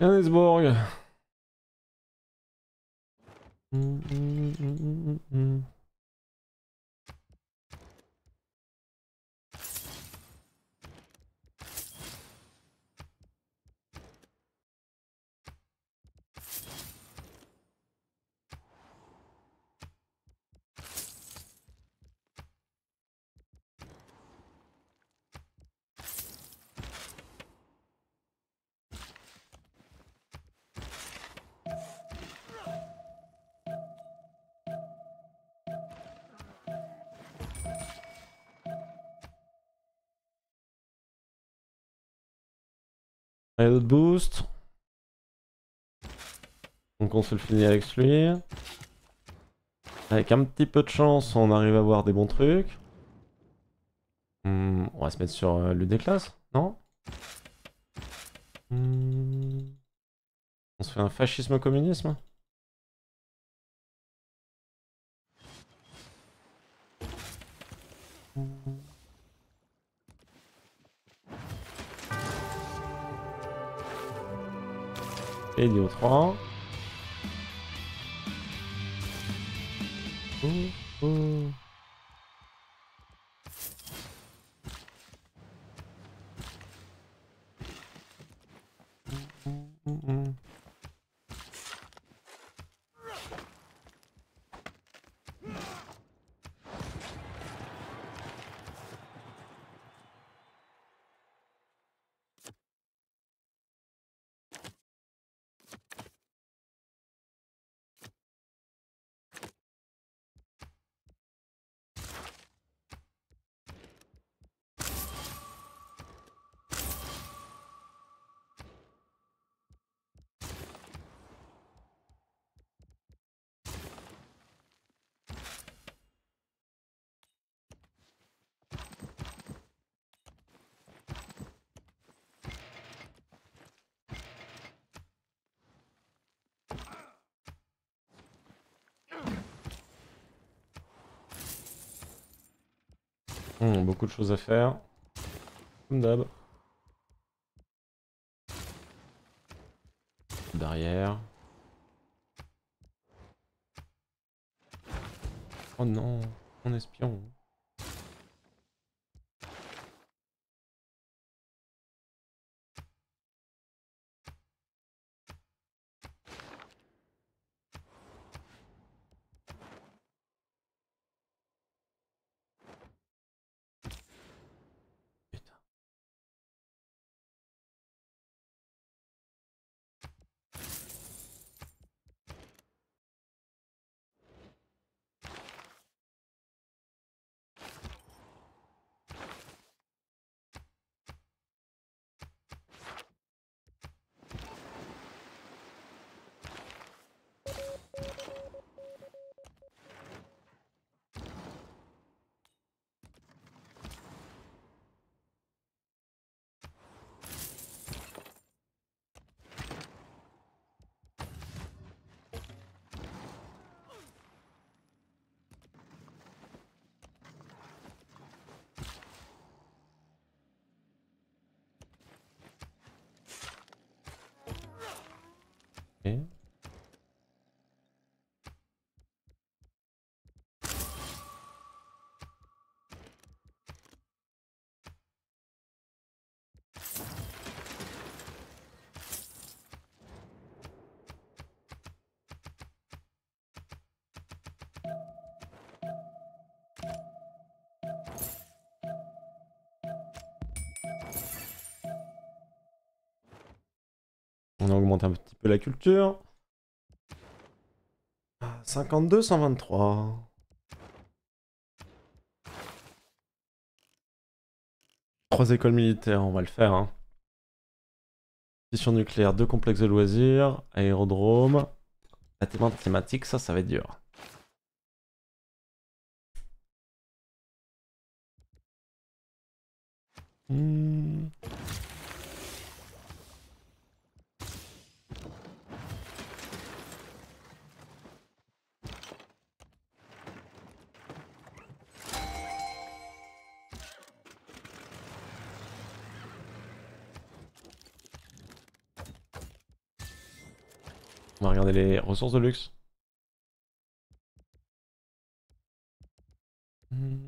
Johannesburg. Mm -mm -mm, mm, mm, mm de boost Donc on se le finit avec lui Avec un petit peu de chance, on arrive à voir des bons trucs. Hmm, on va se mettre sur euh, le déclasse, non hmm. On se fait un fascisme-communisme Et 3. beaucoup de choses à faire. Comme d'hab. Derrière. Oh non, on espion. un petit peu la culture. 52, 123. Trois écoles militaires, on va le faire. Hein. nucléaire, deux complexes de loisirs, aérodrome, bâtiment thématique, ça, ça va être dur. Hmm. On va regarder les ressources de luxe. Hmm.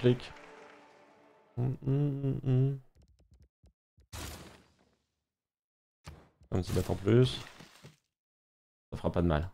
On si en plus. Ça fera pas de mal.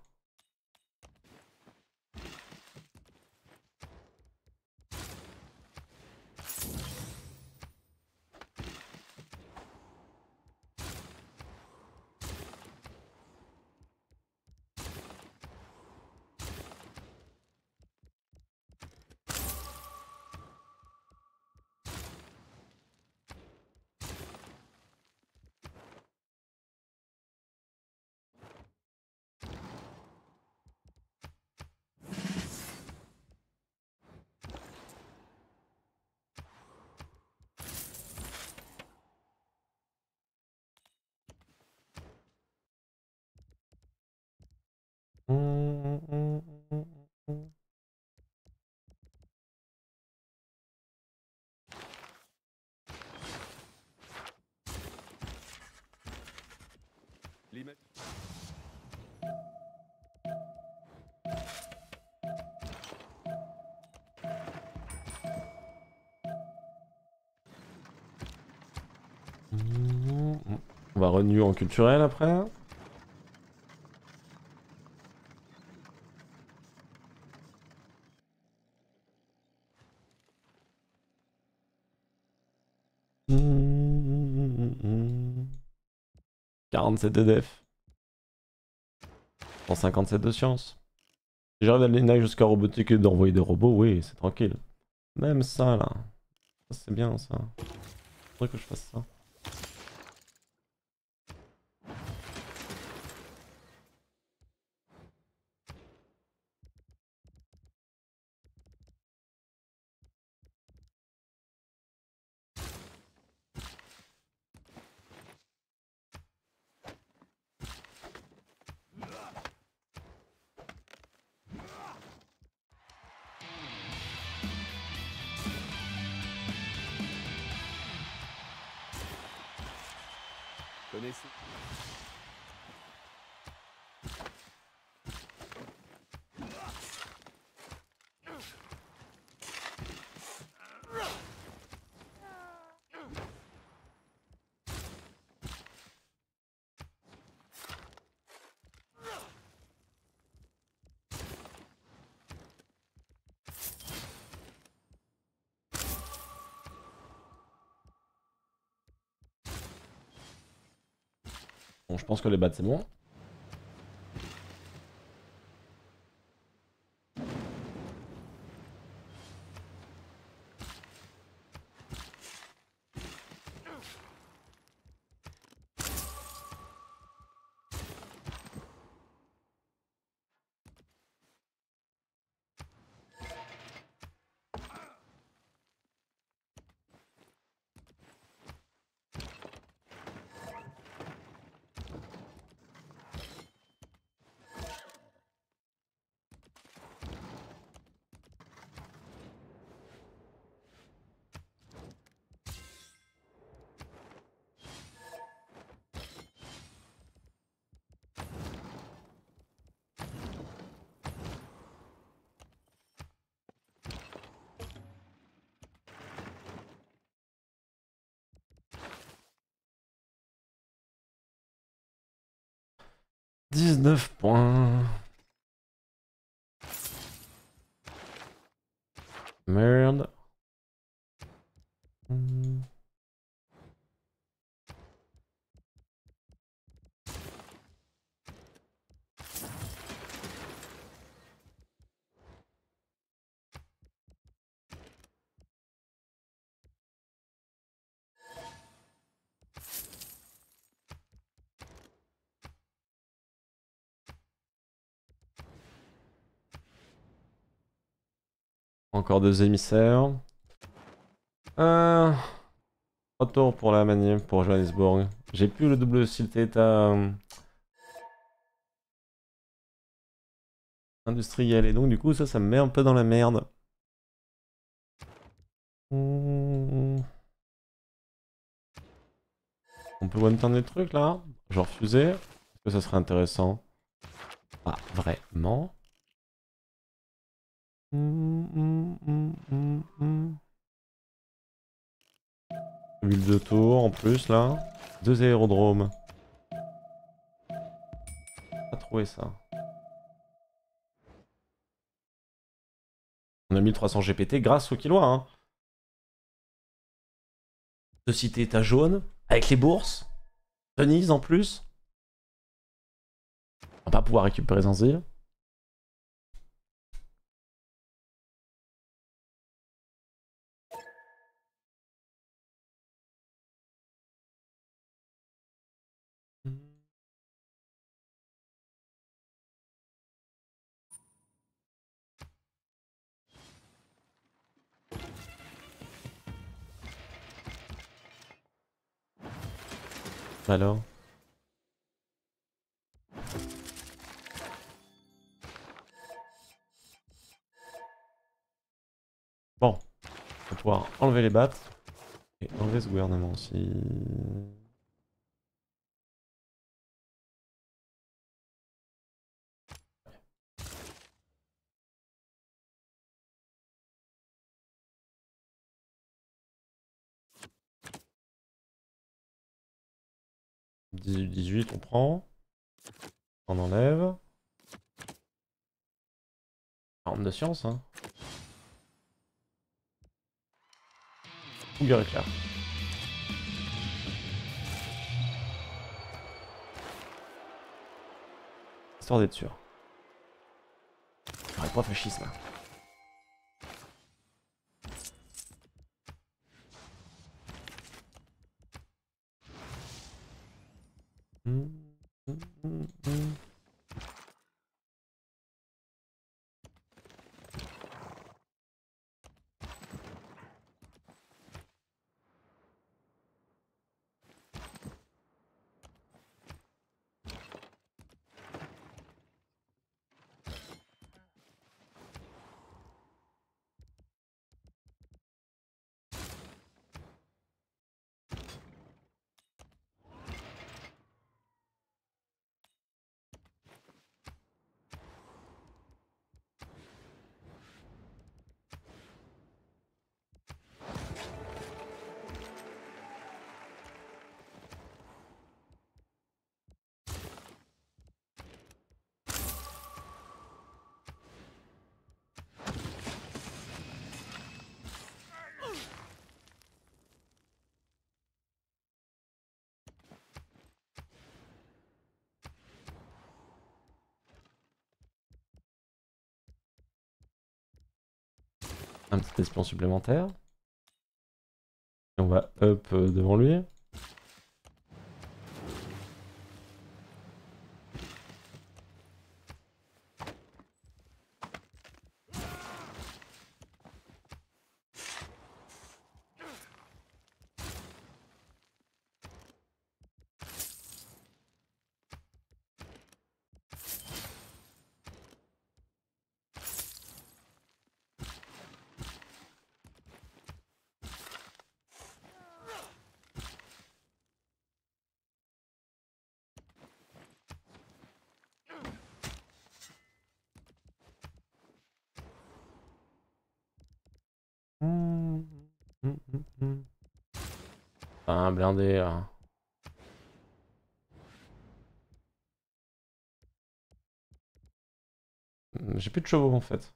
Renu en culturel après 47 de def. 157 de science. J'ai j'arrive à nager jusqu'à robotique et d'envoyer des robots, oui, c'est tranquille. Même ça là. C'est bien ça. Faudrait que je fasse ça. Gracias. Bon, je pense que les bats c'est bon. 19 points. encore deux émissaires. Euh... Retour pour la manip pour Johannesburg. J'ai plus le double cité à... Euh, industriel et donc du coup ça ça me met un peu dans la merde. Hmm. On peut one turn des trucs là Genre fusée Est-ce que ça serait intéressant Pas vraiment Ville de tour en plus là. Deux aérodromes. Pas trouvé ça. On a 1300 GPT grâce au kilo Hein. De cité à jaune, avec les bourses. Venise en plus. On va pas pouvoir récupérer sans alors Bon, on va pouvoir enlever les battes et enlever ce gouvernement aussi. 18, 18, on prend. On enlève. Arme de science, hein. Cougar éclair. Histoire d'être sûr. Ouais, pas fascisme. 嗯嗯嗯嗯。espion supplémentaire. Et on va up euh, devant lui. Euh. Hmm, j'ai plus de chevaux en fait.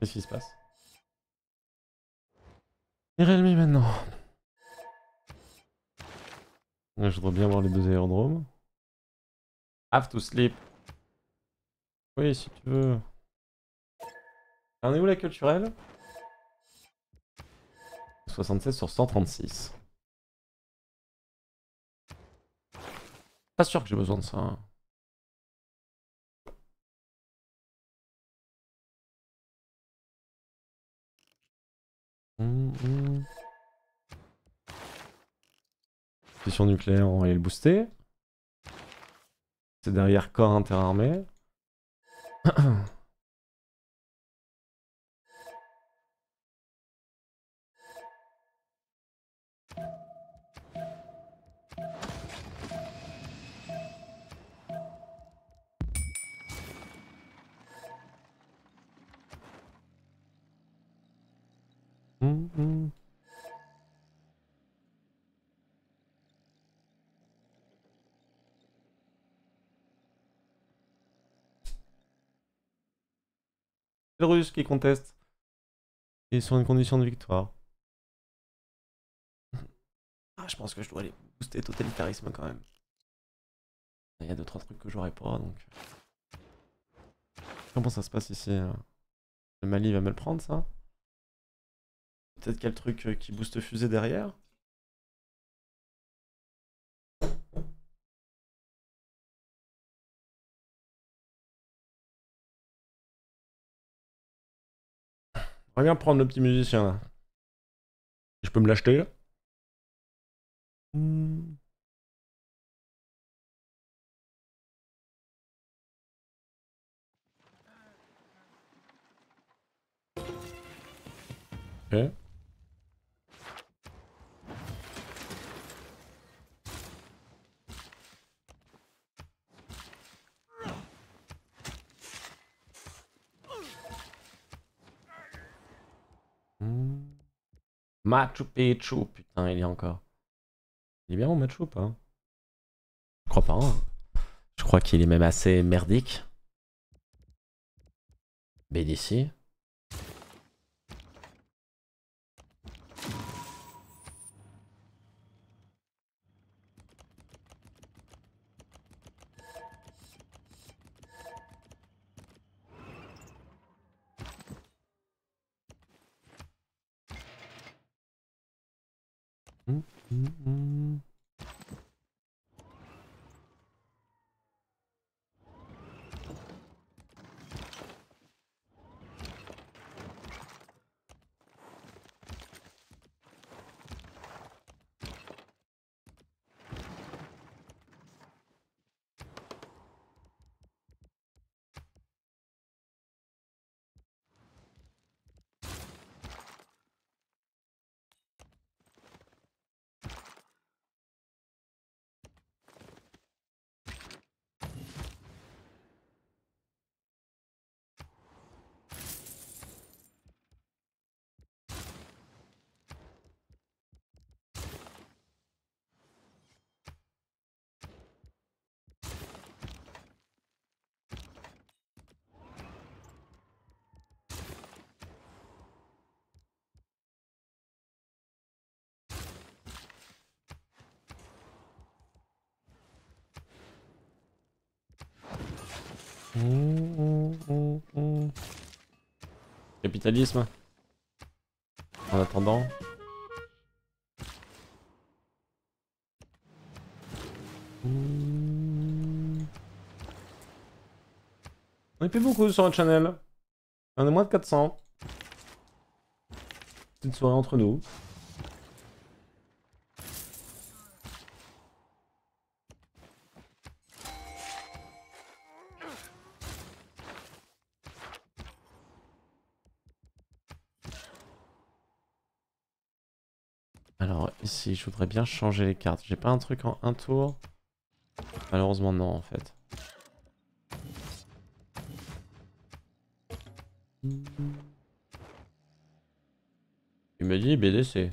Qu'est-ce qui se passe Irelmi maintenant. Je voudrais bien voir les deux aérodromes. Have to sleep. Oui, si tu veux. On est où la culturelle 76 sur 136. Pas sûr que j'ai besoin de ça. Fission hein. hum, hum. nucléaire, on va aller le booster. C'est derrière corps interarmé. C'est le russe qui conteste. Et sur une condition de victoire. Ah, je pense que je dois aller booster totalitarisme quand même. Il y a 2-3 trucs que j'aurais pas donc. Comment ça se passe ici euh Le Mali va me le prendre ça Peut-être qu'il y a le truc euh, qui booste fusée derrière bien prendre le petit musicien là. Je peux me l'acheter Machu Picchu, putain, il y a encore. Il est bien mon Machu pas Je crois pas. Hein. Je crois qu'il est même assez merdique. BDC. En attendant. On est plus beaucoup sur notre channel. On est moins de 400. Petite soirée entre nous. si je voudrais bien changer les cartes. J'ai pas un truc en un tour Malheureusement non en fait. Il me dit BDC.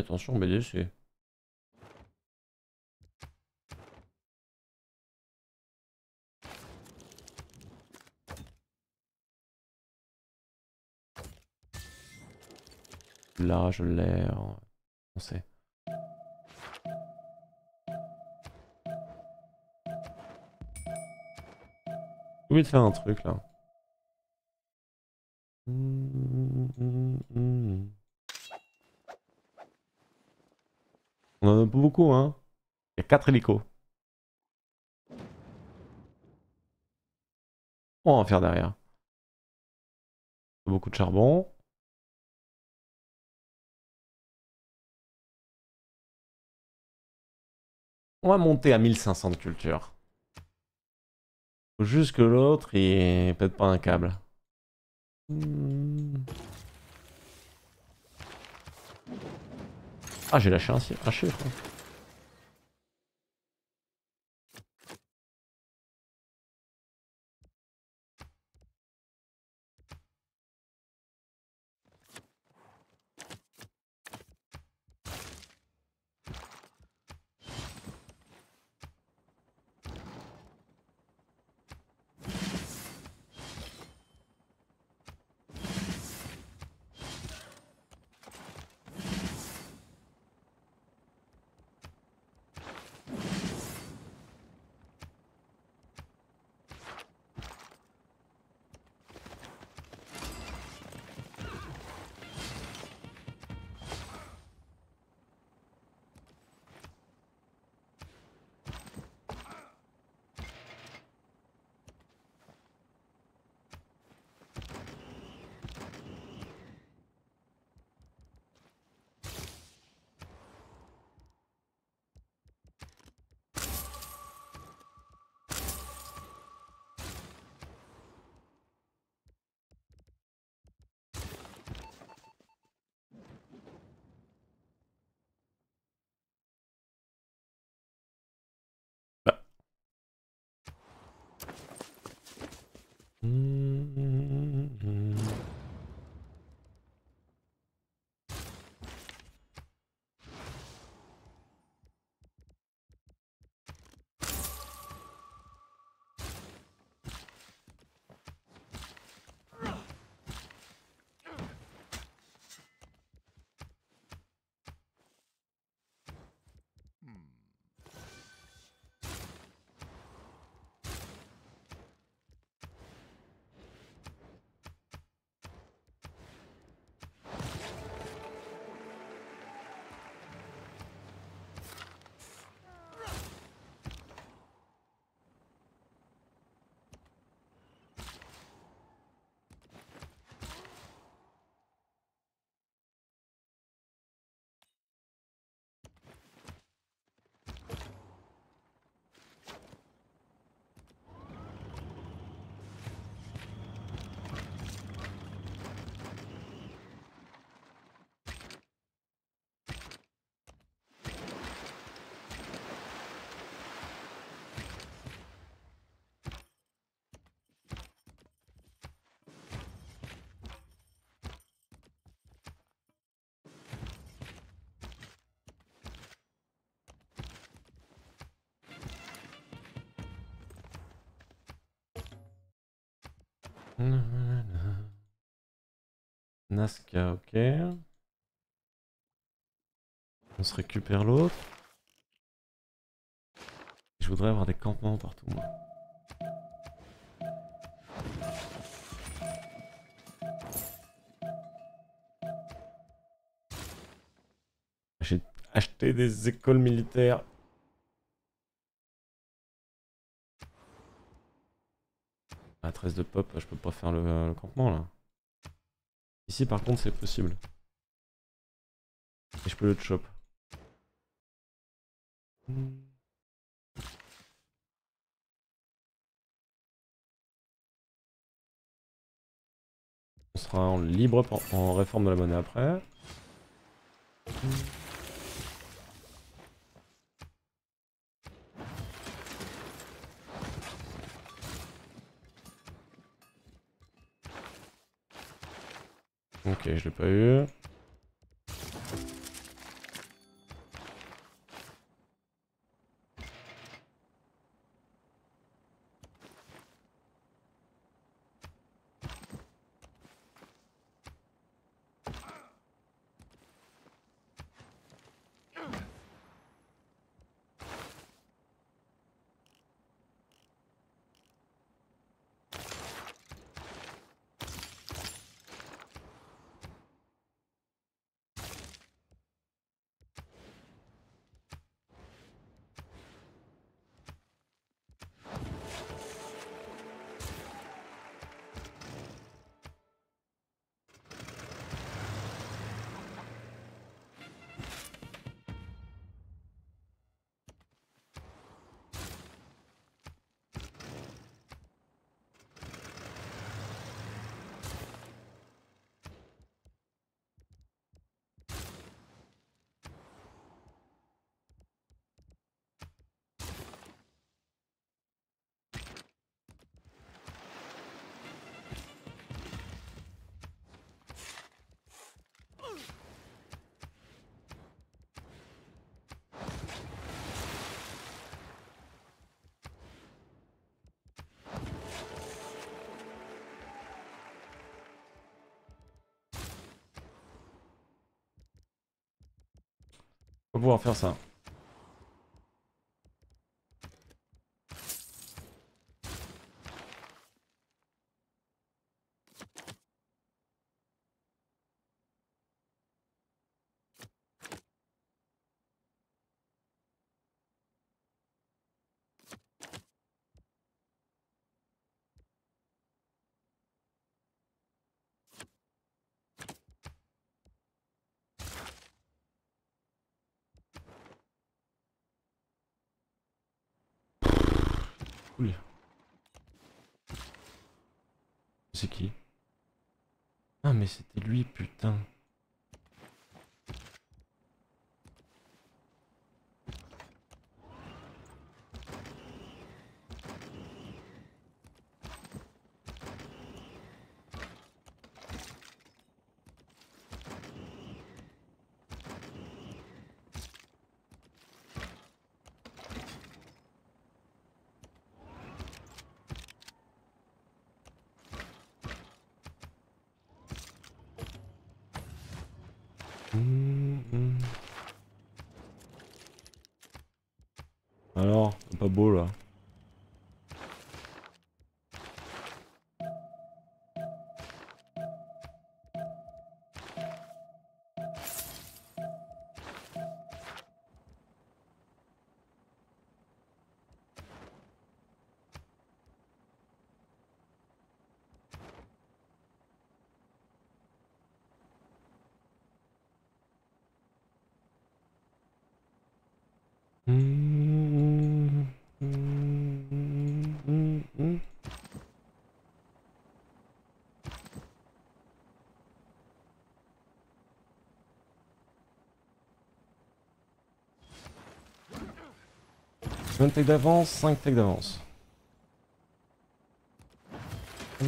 attention BDC. Là, je l'ai sait. J'ai oublié de faire un truc là. On en a pas beaucoup, hein. Il y a 4 hélicos. On va en faire derrière. Beaucoup de charbon. On va monter à 1500 de culture. Faut juste que l'autre, il peut-être pas un câble. Hmm. Ah, j'ai lâché un, un hein. Mm. Nazca, ok. On se récupère l'autre. Je voudrais avoir des campements partout, moi. J'ai acheté des écoles militaires. de pop, je peux pas faire le, campement là. Ici par contre c'est possible. Et je peux le chop. On sera en libre en réforme de la monnaie après. Ok, je l'ai pas eu. pouvoir faire ça. mais c'était lui, putain. Babura. 20 techs d'avance, 5 techs d'avance. Ah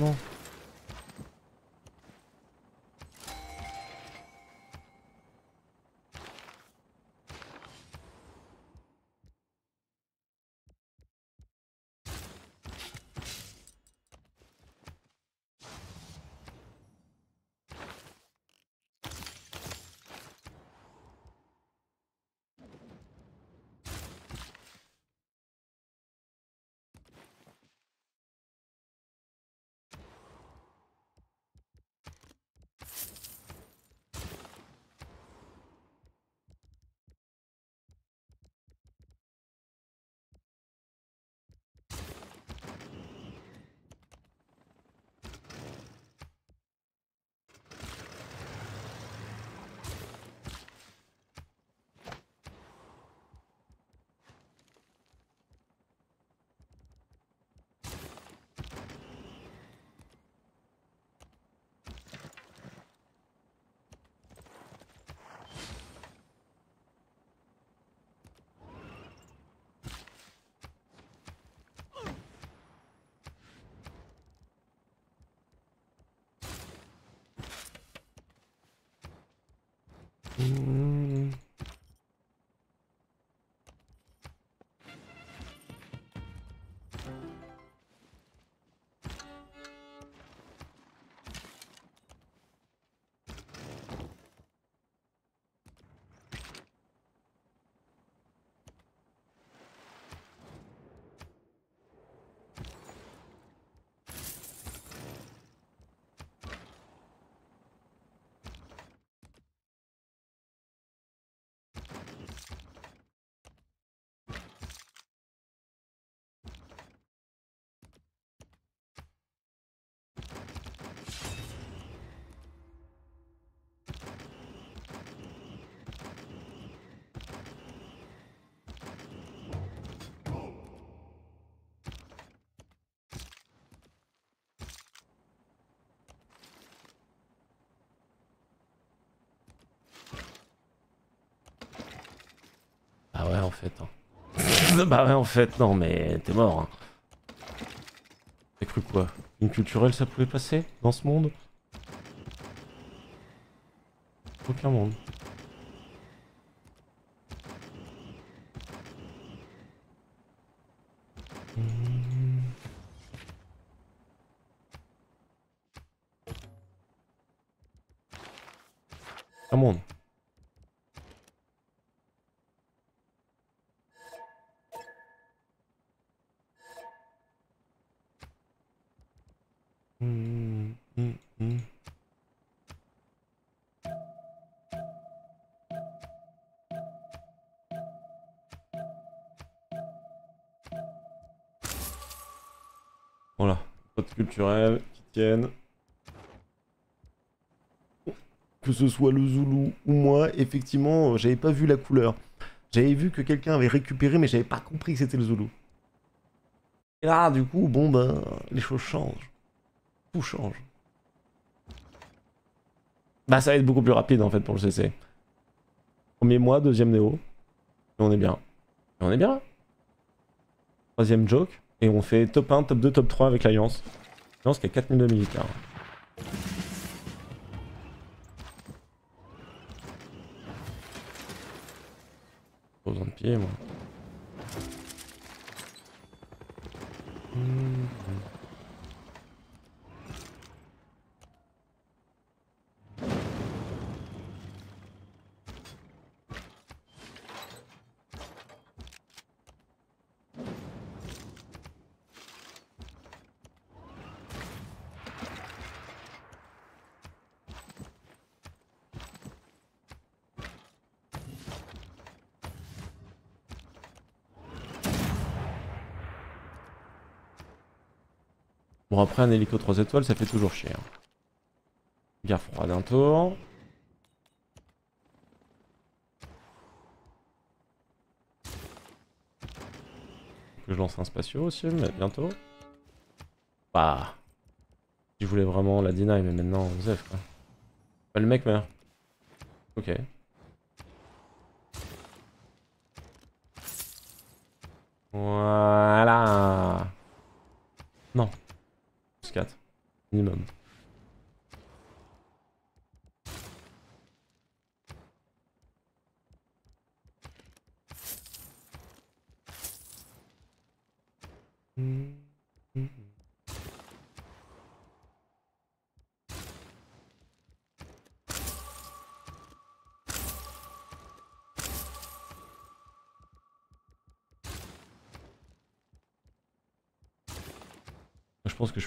Mm-hmm. Bah ouais, en fait. Hein. bah ouais, en fait, non, mais t'es mort. Hein. T'as cru quoi Une culturelle, ça pouvait passer dans ce monde Aucun monde. qui tiennent. Que ce soit le Zoulou ou moi, effectivement, euh, j'avais pas vu la couleur. J'avais vu que quelqu'un avait récupéré, mais j'avais pas compris que c'était le Zoulou. Et là, du coup, bon, ben, les choses changent. Tout change. Bah, ça va être beaucoup plus rapide, en fait, pour le CC. Premier mois, deuxième Néo. Et on est bien. Et on est bien. Troisième joke. Et on fait top 1, top 2, top 3 avec l'Alliance. Je pense qu'il y a 4000 de militaires. Pas besoin de pied, moi. Mmh. après un hélico 3 étoiles ça fait toujours chier. Hein. Guerre froide tour. Que je lance un spatio aussi, mais bientôt. Bah. je voulais vraiment la deny, mais maintenant, zèf quoi. Pas bah, le mec meurt. Ok.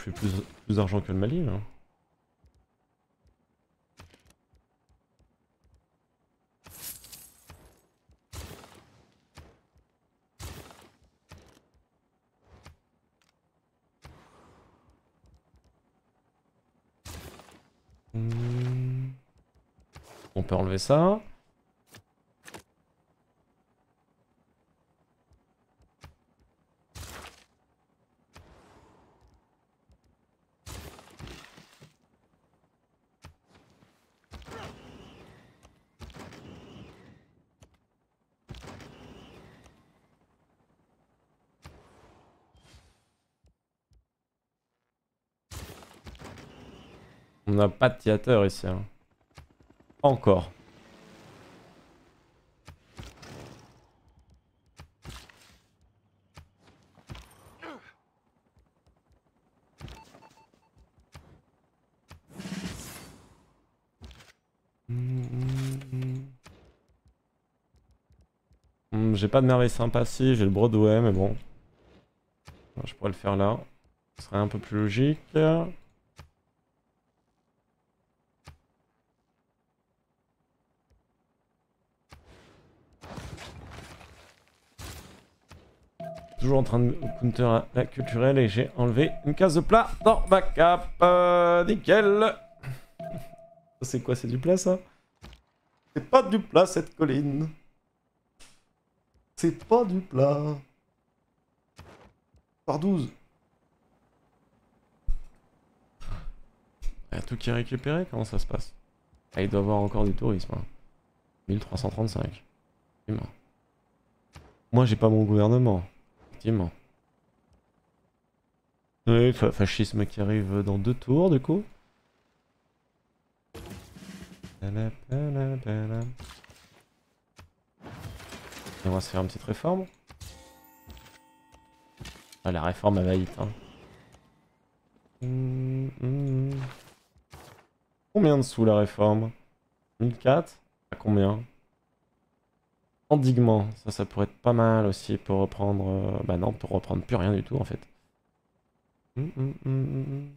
fais plus, plus d'argent que le Mali. là. Hein. Hmm. On peut enlever ça. On n'a pas de théâtre ici. Hein. encore. Hmm, j'ai pas de merveille sympa si, j'ai le Broadway, mais bon. Je pourrais le faire là. Ce serait un peu plus logique. toujours en train de counter la culturelle et j'ai enlevé une case de plat dans ma cape. Euh, nickel. C'est quoi, c'est du plat ça C'est pas du plat cette colline. C'est pas du plat. Par 12. Il y a tout qui est récupéré, comment ça se passe ah, Il doit avoir encore du tourisme. 1335. Hein. Moi j'ai pas mon gouvernement fascisme qui arrive dans deux tours, du coup. on va se faire une petite réforme. Ah, la réforme, elle va hein. Combien de sous la réforme 1004 À combien Endiguement, ça, ça pourrait être pas mal aussi pour reprendre... Euh, bah non, pour reprendre plus rien du tout en fait. Hum, hum, hum,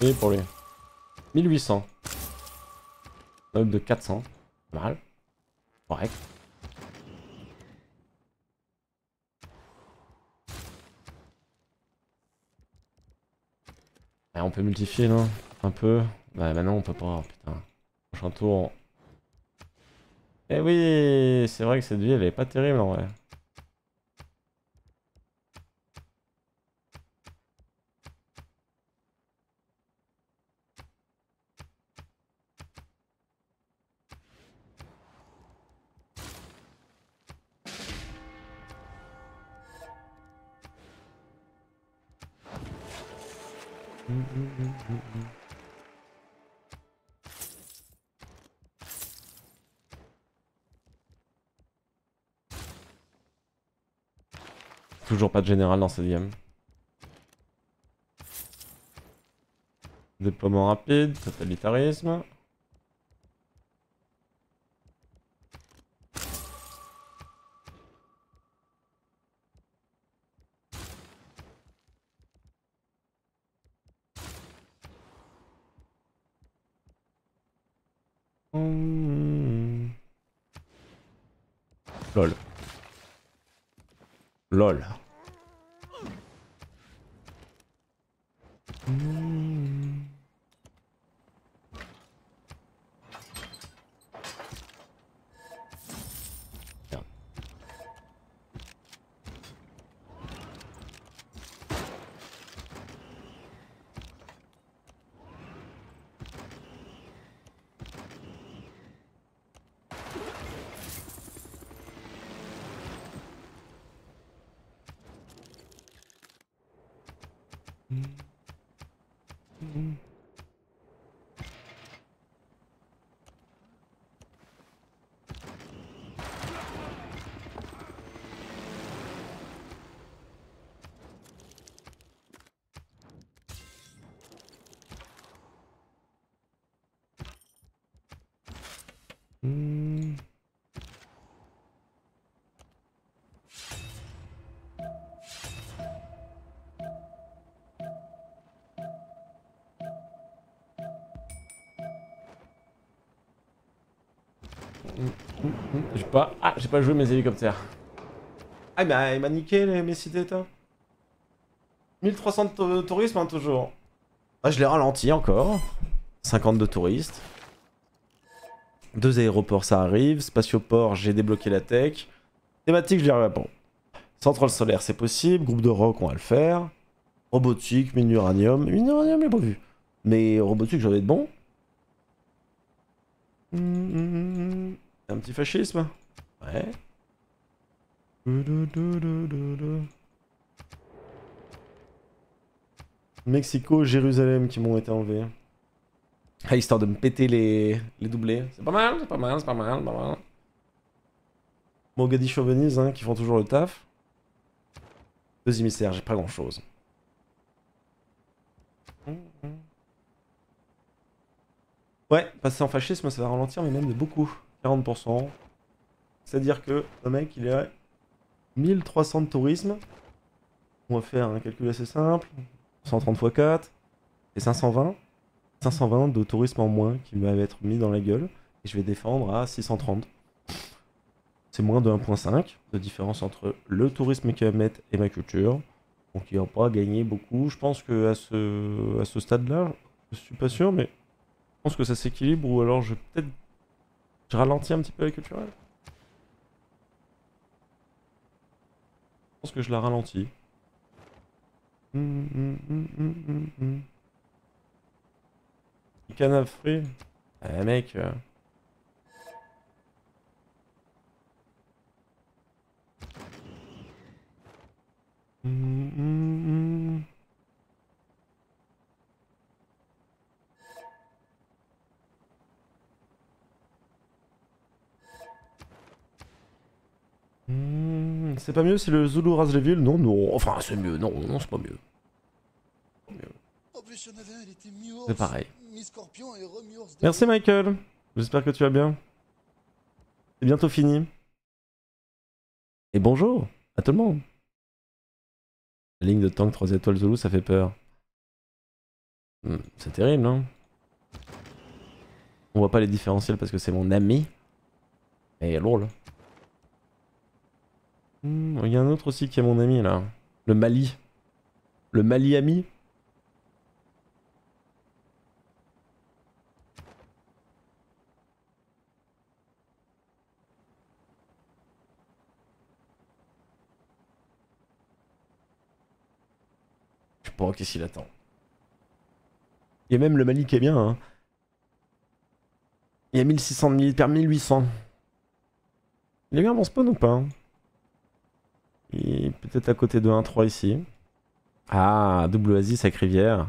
Et pour lui. 1800. Up de 400. Pas mal. Correct. on peut multiplier, non Un peu. bah non, on peut pas. Putain. Prochain tour. Eh oui C'est vrai que cette vie, elle est pas terrible en vrai. Toujours pas de général dans cette game. Déploiement rapide, totalitarisme. Lol. Lol. pas jouer mes hélicoptères. Ah bah il m'a niqué les, mes cités 1300 de hein, toujours. Ah je l'ai ralenti encore. 52 touristes. Deux aéroports ça arrive. Spatioport j'ai débloqué la tech. Thématique je l'ai bah, bon. Centrale solaire c'est possible. Groupe de rock on va le faire. Robotique, mine uranium. Mine uranium j'ai pas vu. Mais robotique j'en vais être bon. Hmm, hmm, hmm, Un petit fascisme Mexico, Jérusalem qui m'ont été enlevés. Ah, histoire de me péter les, doublés. C'est pas mal, c'est pas mal, c'est pas mal, pas mal. Mogadiscio Venise, hein, qui font toujours le taf. Deux émissaires, j'ai pas grand chose. Ouais, passer en fascisme, ça va ralentir, mais même de beaucoup. 40%. C'est-à-dire que le mec, il a 1300 de tourisme. On va faire un calcul assez simple. 130 x 4 et 520. 520 de tourisme en moins qui m'avait être mis dans la gueule. Et je vais défendre à 630. C'est moins de 1.5 de différence entre le tourisme va mettre et ma culture. Donc il va pas gagner beaucoup. Je pense que à ce, à ce stade-là, je suis pas sûr, mais je pense que ça s'équilibre ou alors je vais peut-être ralentir un petit peu la culturelle. Je pense que je la ralentis. Mmh, mec. Euh. C'est pas mieux si le Zulu rase les villes Non, non. Enfin, c'est mieux. Non, non, c'est pas mieux. C'est pareil. Merci Michael. J'espère que tu vas bien. C'est bientôt fini. Et bonjour à tout le monde. La ligne de tank 3 étoiles Zulu, ça fait peur. Hmm, c'est terrible, hein On voit pas les différentiels parce que c'est mon ami. Et là. Hmm, il y a un autre aussi qui est mon ami là. Le Mali. Le Mali ami. Je sais pas qu'est-ce attend. Il y a même le Mali qui est bien. Hein. Il y a 1600 1800. Il est bien mon spawn ou pas hein et peut-être à côté de 1-3 ici. Ah, double avec rivière.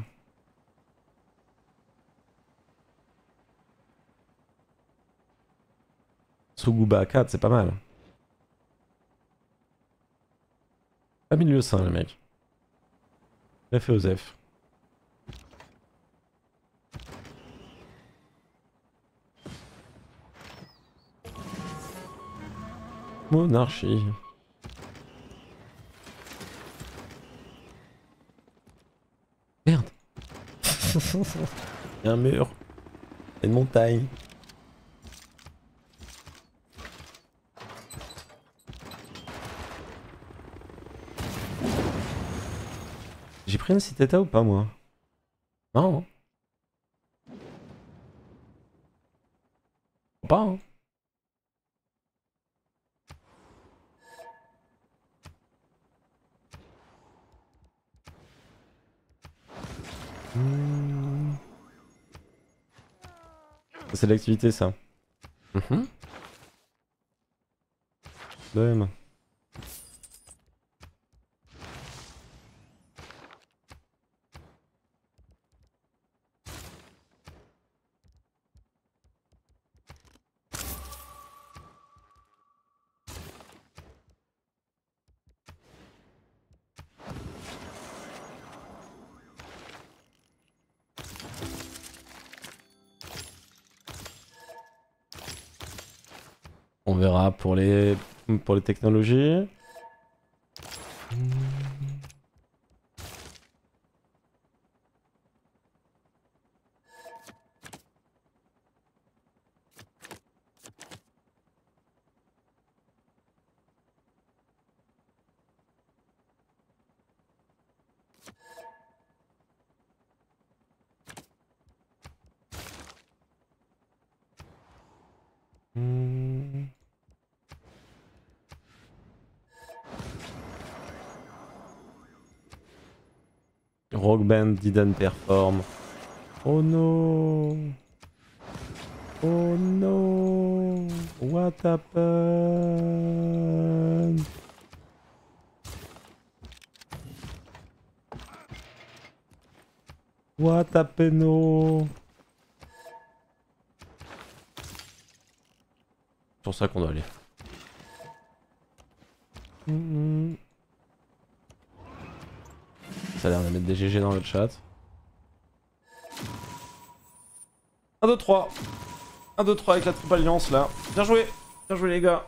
Suguba à 4, c'est pas mal. Pas milieu sain, les mecs. Monarchie. Il un mur. Et une montagne. J'ai pris une citata ou pas moi Non. Hein. pas hein. hmm. C'est l'activité ça. Mhm. De même pour les, pour les technologies. friend didn't perform. Oh no. Oh no. What happened? What happened? oh C'est pour ça qu'on doit aller. Mm On va mettre des GG dans le chat. 1, 2, 3. 1, 2, 3 avec la troupe alliance là. Bien joué. Bien joué les gars.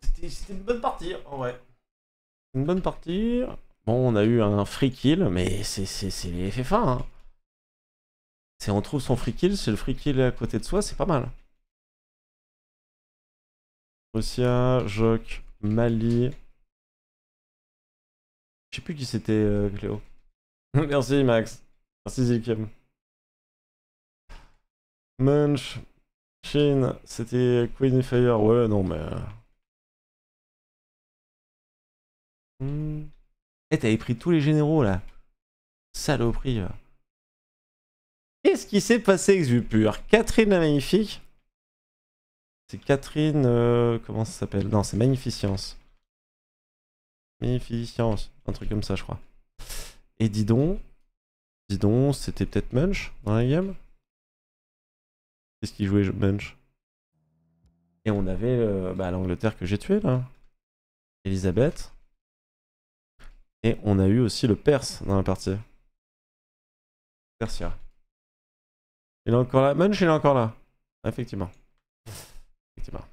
C'était une bonne partie en vrai. Une bonne partie. Bon, on a eu un free kill, mais c'est les FF1. Hein. on trouve son free kill, c'est le free kill à côté de soi, c'est pas mal. Russia, Joc, Mali, sais plus qui c'était, euh, Cléo. Merci, Max. Merci, Zilkem. Munch. Shin, c'était Queen Fire. Ouais, non, mais. Euh. Hmm. Eh, t'avais pris tous les généraux là. Saloperie. Qu'est-ce qui s'est passé Exupur Catherine la Magnifique C'est Catherine... Euh, comment ça s'appelle Non, c'est Magnificence. Magnificence. Un truc comme ça, je crois. Et dis donc, dis donc, c'était peut-être Munch dans la game Qu'est-ce qu'il jouait Munch Et on avait euh, bah, l'Angleterre que j'ai tué là. Elisabeth. Et on a eu aussi le Perse dans la partie. Persia. Il est encore là. Munch, il est encore là. Effectivement. Effectivement.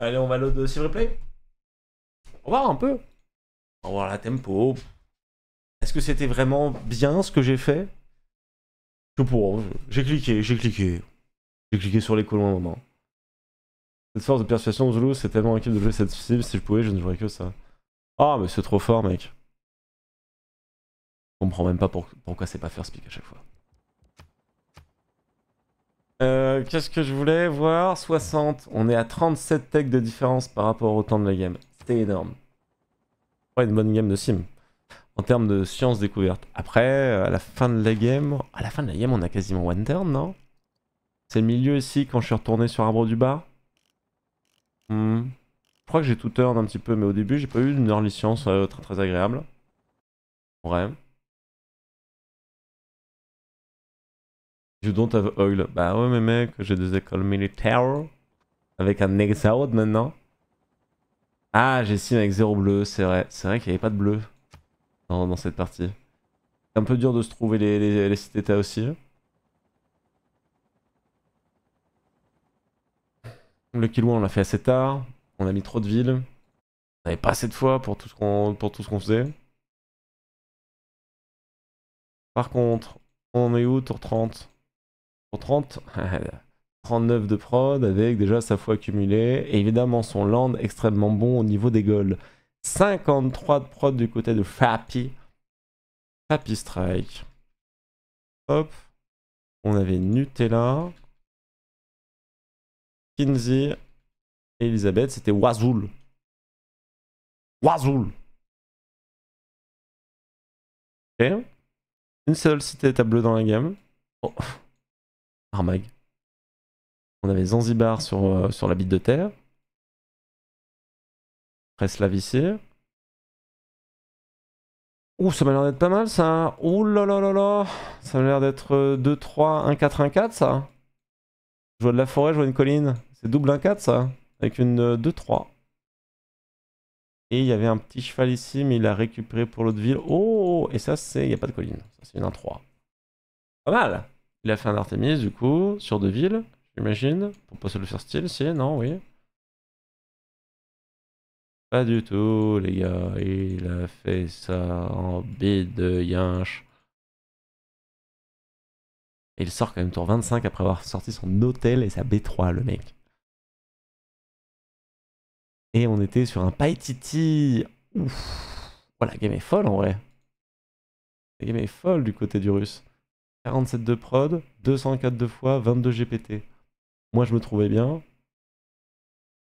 Allez, on va load de euh, replay. On va voir un peu. On va voir la tempo. Est-ce que c'était vraiment bien ce que j'ai fait Je pour. J'ai cliqué, j'ai cliqué. J'ai cliqué sur les colons à un moment. Cette force de persuasion, Zulu, c'est tellement équipe de jouer cette cible. Si je pouvais, je ne jouerais que ça. Ah, mais c'est trop fort, mec. Je comprends même pas pourquoi c'est pas faire speak à chaque fois. Euh, qu'est-ce que je voulais voir 60. On est à 37 techs de différence par rapport au temps de la game. C'était énorme. Ouais, une bonne game de sim. En termes de science découverte. Après, euh, à la fin de la game, à la fin de la game, on a quasiment one turn, non C'est le milieu ici quand je suis retourné sur Arbre du Bas hmm. Je crois que j'ai tout turn un petit peu, mais au début, j'ai pas eu une early science euh, très très agréable. Ouais. You don't have oil. Bah ouais, mais mec, j'ai des écoles militaires. Avec un exode maintenant. Ah, j'ai signé avec zéro bleu, c'est vrai. C'est vrai qu'il n'y avait pas de bleu dans, cette partie. C'est un peu dur de se trouver les, les, aussi. Le kilo, on l'a fait assez tard. On a mis trop de villes. On n'avait pas assez de fois pour tout ce qu'on faisait. Par contre, on est où Tour 30 Tour 30 39 de prod avec déjà sa foi accumulée. et évidemment son land extrêmement bon au niveau des goals. 53 de prod du côté de Fappy. Fappy Strike. Hop. On avait Nutella. Kinsey. Et Elisabeth, c'était Wazul Wazul Ok. Une seule cité tableau dans la game. Oh. Armag. On avait Zanzibar euh, sur, la bite de terre. la ici. Ouh, ça m'a l'air d'être pas mal ça. Ouh là là là là. Ça m'a l'air d'être 2, 3, 1, 4, 1, 4 ça. Je vois de la forêt, je vois une colline. C'est double 1, 4 ça. Avec une 2, euh, 3. Et il y avait un petit cheval ici, mais il l'a récupéré pour l'autre ville. Oh, et ça, c'est. Il n'y a pas de colline. Ça, c'est une 1-3. Pas mal. Il a fait un Artemis, du coup, sur deux villes. J'imagine. Pour pas se le faire style, si, non, oui. Pas du tout, les gars. Il a fait ça en bide de yinche. Et il sort quand même tour 25 après avoir sorti son hôtel et sa B3, le mec. Et on était sur un Paititi. Ouf. Oh, la game est folle en vrai. La game est folle du côté du russe. 47 de prod, 204 de fois, 22 GPT. Moi, je me trouvais bien.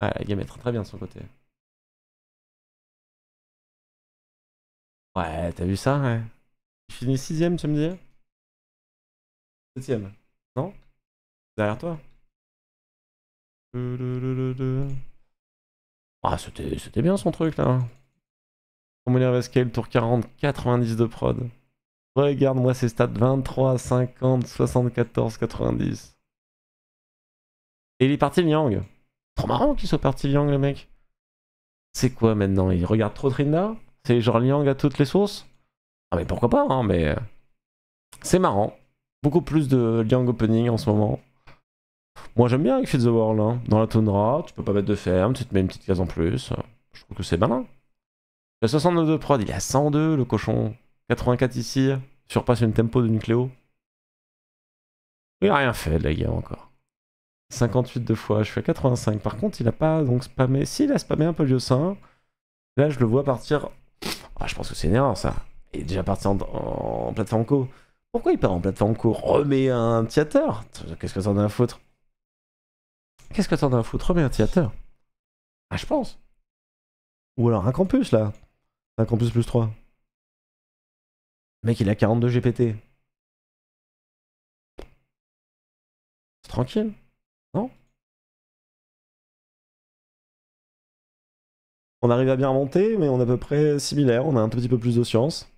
Ah, la game est très bien de son côté. Ouais, t'as vu ça, ouais. Hein tu me dis. 7ème Non Derrière toi Ah, c'était bien son truc, là. de hein. scale tour 40, 90 de prod. Regarde-moi ces stats, 23, 50, 74, 90. Et il est parti Liang. Trop marrant qu'il soit parti Liang, le mec. C'est quoi maintenant Il regarde trop Trinda C'est genre Liang à toutes les sources Ah, mais pourquoi pas, hein, mais. Euh, c'est marrant. Beaucoup plus de Liang opening en ce moment. Moi j'aime bien avec Feed the World. Hein. Dans la toundra, tu peux pas mettre de ferme, tu te mets une petite case en plus. Je trouve que c'est malin. Il a 62 de prod, il a 102 le cochon. 84 ici, surpasse une tempo de Nucléo. Il a rien fait, la gars, encore. 58 de fois, je suis à 85. Par contre, il a pas donc spammé. S'il a spammé un peu le là je le vois partir. Ah, je pense que c'est une erreur ça. Il est déjà parti en, en, plateforme co. Pourquoi il part en plateforme co Remets un theater Qu'est-ce que t'en as à foutre Qu'est-ce que t'en as à foutre Remets un theater Ah, je pense. Ou alors un campus là. Un campus plus 3. mec, il a 42 GPT. C'est tranquille. Non On arrive à bien monter, mais on est à peu près similaire. On a un petit peu plus de science.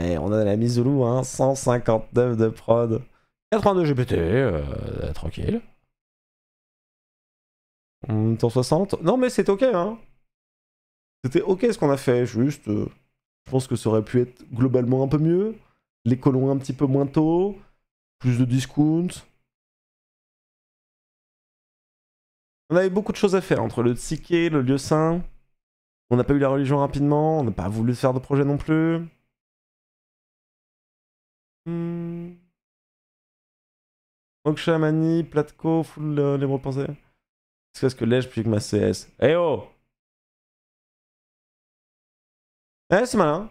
Et on a la mise au loup, hein, 159 de prod. 82 GPT, euh, tranquille. 160 hmm, Non, mais c'est ok, hein. C'était ok ce qu'on a fait, juste. Euh, je pense que ça aurait pu être globalement un peu mieux. Les colons un petit peu moins tôt. Plus de discounts. on avait beaucoup de choses à faire entre le psyché, le lieu saint. On n'a pas eu la religion rapidement, on n'a pas voulu faire de projet non plus. Hmm. Platko, full euh, les repenser. Qu'est-ce que l'ai-je plus que ma CS Eh oh Eh, c'est malin.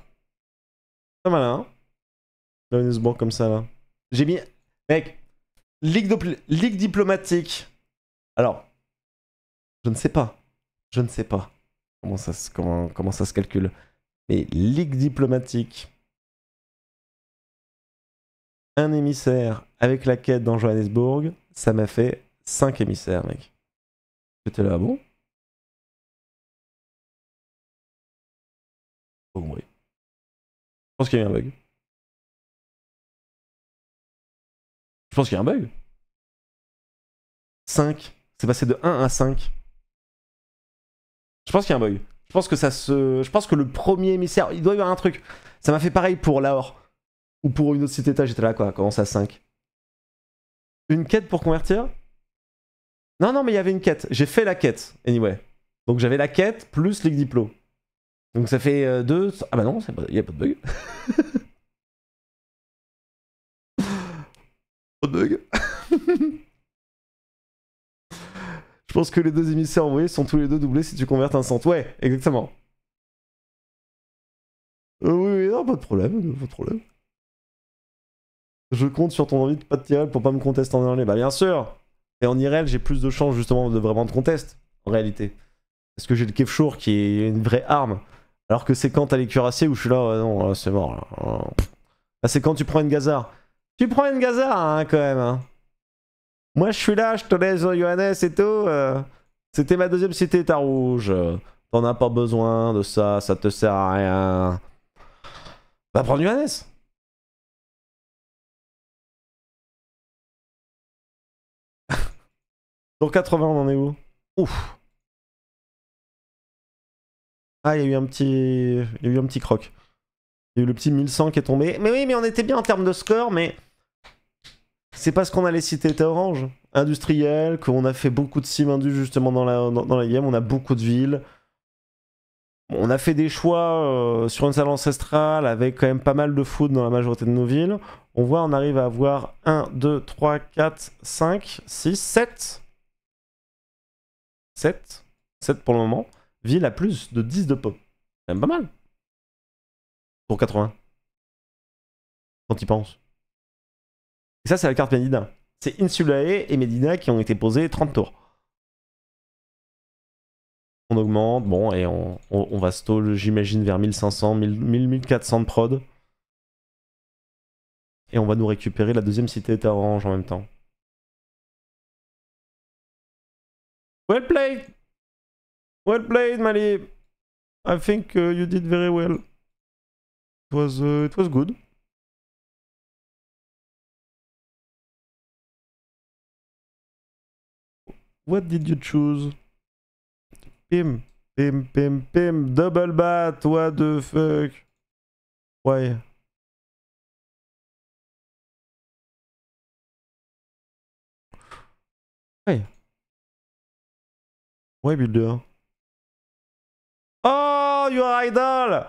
C'est malin. se comme ça là. J'ai mis. Mec, ligue diplomatique. Alors, je ne sais pas. Je ne sais pas comment ça se, comment, ça se calcule. Mais ligue diplomatique, un émissaire avec la quête dans Johannesburg, ça m'a fait 5 émissaires, mec. J'étais là, ah bon Bon, oui. Je pense qu'il y a eu un bug. Je pense qu'il y a un bug. 5. C'est passé de 1 à 5. Je pense qu'il y a un bug. Je pense que ça se. Je pense que le premier émissaire. Il doit y avoir un truc. Ça m'a fait pareil pour Lahore. Ou pour une autre cité état, j'étais là quoi, commence à 5. Une quête pour convertir Non, non, mais il y avait une quête. J'ai fait la quête, anyway. Donc j'avais la quête plus Ligue Diplo. Donc ça fait 2. Euh, ah bah non, il n'y a pas de bug. pas de bug. Je pense que les deux émissaires envoyés sont tous les deux doublés si tu convertes un cent. Ouais, exactement. Euh, oui, oui, non, pas de problème, pas de problème. Je compte sur ton envie de pas te tirer pour pas me contester en dernier Bah bien sûr Et en IRL, j'ai plus de chances justement de vraiment te contester, en réalité. Parce que j'ai le Kefchour qui est une vraie arme. Alors que c'est quand t'as les cuirassiers où je suis là, non, c'est mort. Là, c'est quand tu prends une gaza. Tu prends une gazard, hein, quand même. Hein. Moi, je suis là, je te laisse, Johannes et tout. Euh, c'était ma deuxième cité, ta rouge. T'en as pas besoin de ça, ça te sert à rien. Va prendre Johannes. Sur 80, on en est où Ouf. Ah, il y a eu un petit, il y a eu un petit croc. Il y a eu le petit 1100 qui est tombé. Mais oui, mais on était bien en termes de score, mais c'est parce qu'on a les cités orange, industrielles, qu'on a fait beaucoup de cimes justement dans la, dans, la game, on a beaucoup de villes. On a fait des choix euh, sur une salle ancestrale avec quand même pas mal de food dans la majorité de nos villes. On voit, on arrive à avoir 1, 2, 3, 4, 5, 6, 7. 7. 7 pour le moment. Ville à plus de 10 de pop. C'est même pas mal. Pour 80. Quand y penses. Et ça, c'est la carte Medina. C'est Insulae et Medina qui ont été posés 30 tours. On augmente, bon, et on, va stall, j'imagine, vers 1500, 1000, 1400 de prod. Et on va nous récupérer la deuxième cité orange en même temps. Well played! Well played, Mali! I think uh, you did very well. it was uh, good. What did you choose? Pim, pim, pim, pim, double bat, what the fuck? Why? Why? Why builder? Oh, you are idle!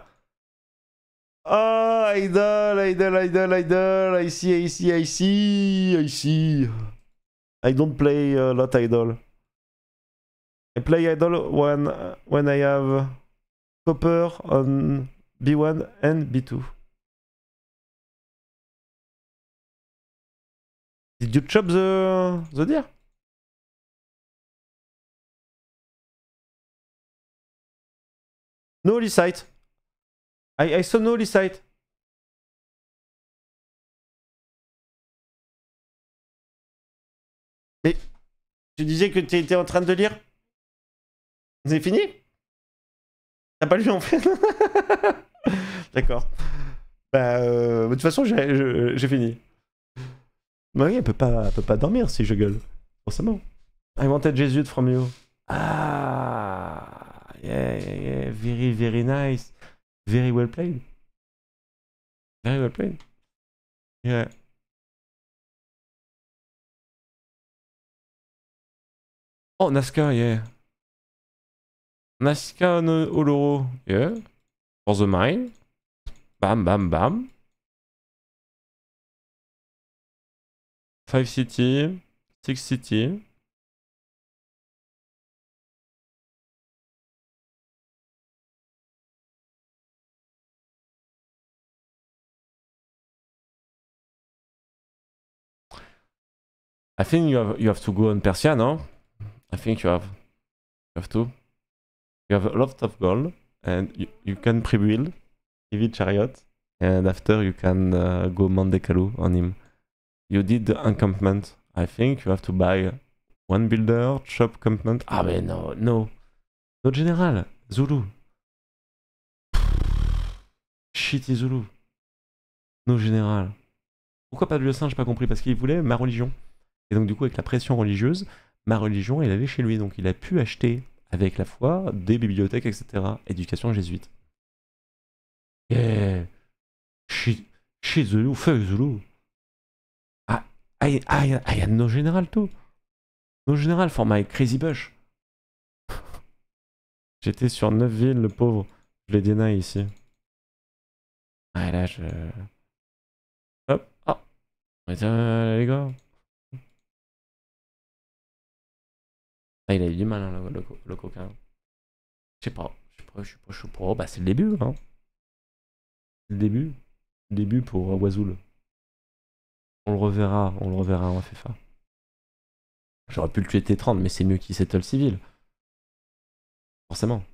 Oh, idle, idle, idle, idle, I see, I see, I see, I see. I don't play a uh, lot idle. I play idol when, when I have copper on B1 and B2. Did you chop the, the deer? No Lysite. I, I saw no Lysite. Mais tu disais que tu étais en train de lire c'est fini T'as pas lu en fait D'accord. Bah, euh, de toute façon, j'ai fini. Mais bah oui, elle peut pas, peut pas dormir si je gueule. Forcément. I wanted Jesus from you. Ah, yeah, yeah, yeah. Very, very nice. Very well played. Very well played. Yeah. Oh, NASCAR, yeah. Nasca no Oloro. Yeah. For the mine. Bam, bam, bam. Five city. Six city. I think you have you have to go on Persia, no? I think you have you have to you have a lot of gold and you, you can pre-build chariot and after you can uh, go Mandekalu on him. You did the encampment. I think you have to buy one builder, shop encampment. Ah mais no, no. No general, Zulu. Shitty Zulu. No général. Pourquoi pas le lieu saint, j'ai pas compris, parce qu'il voulait ma religion. Et donc du coup avec la pression religieuse, ma religion, il avait chez lui, donc il a pu acheter avec la foi, des bibliothèques, etc. Éducation jésuite. Yeah. Chez Zulu, feu Zulu. Ah, il y a nos générales, tout. Nos générales, format Crazy Bush. J'étais sur 9 villes, le pauvre. Je les dénaillé ici. Ah, là, je. Hop, On Mais dire, les gars. Ah, il a eu du mal, hein, le, coquin. Je sais pas. Je suis pas sais pas. Bah, c'est le début, hein. Le début. Le début pour euh, Wazoul. On le reverra, on le reverra en FFA. J'aurais pu le tuer T30, mais c'est mieux qu'il s'étole civil. Forcément.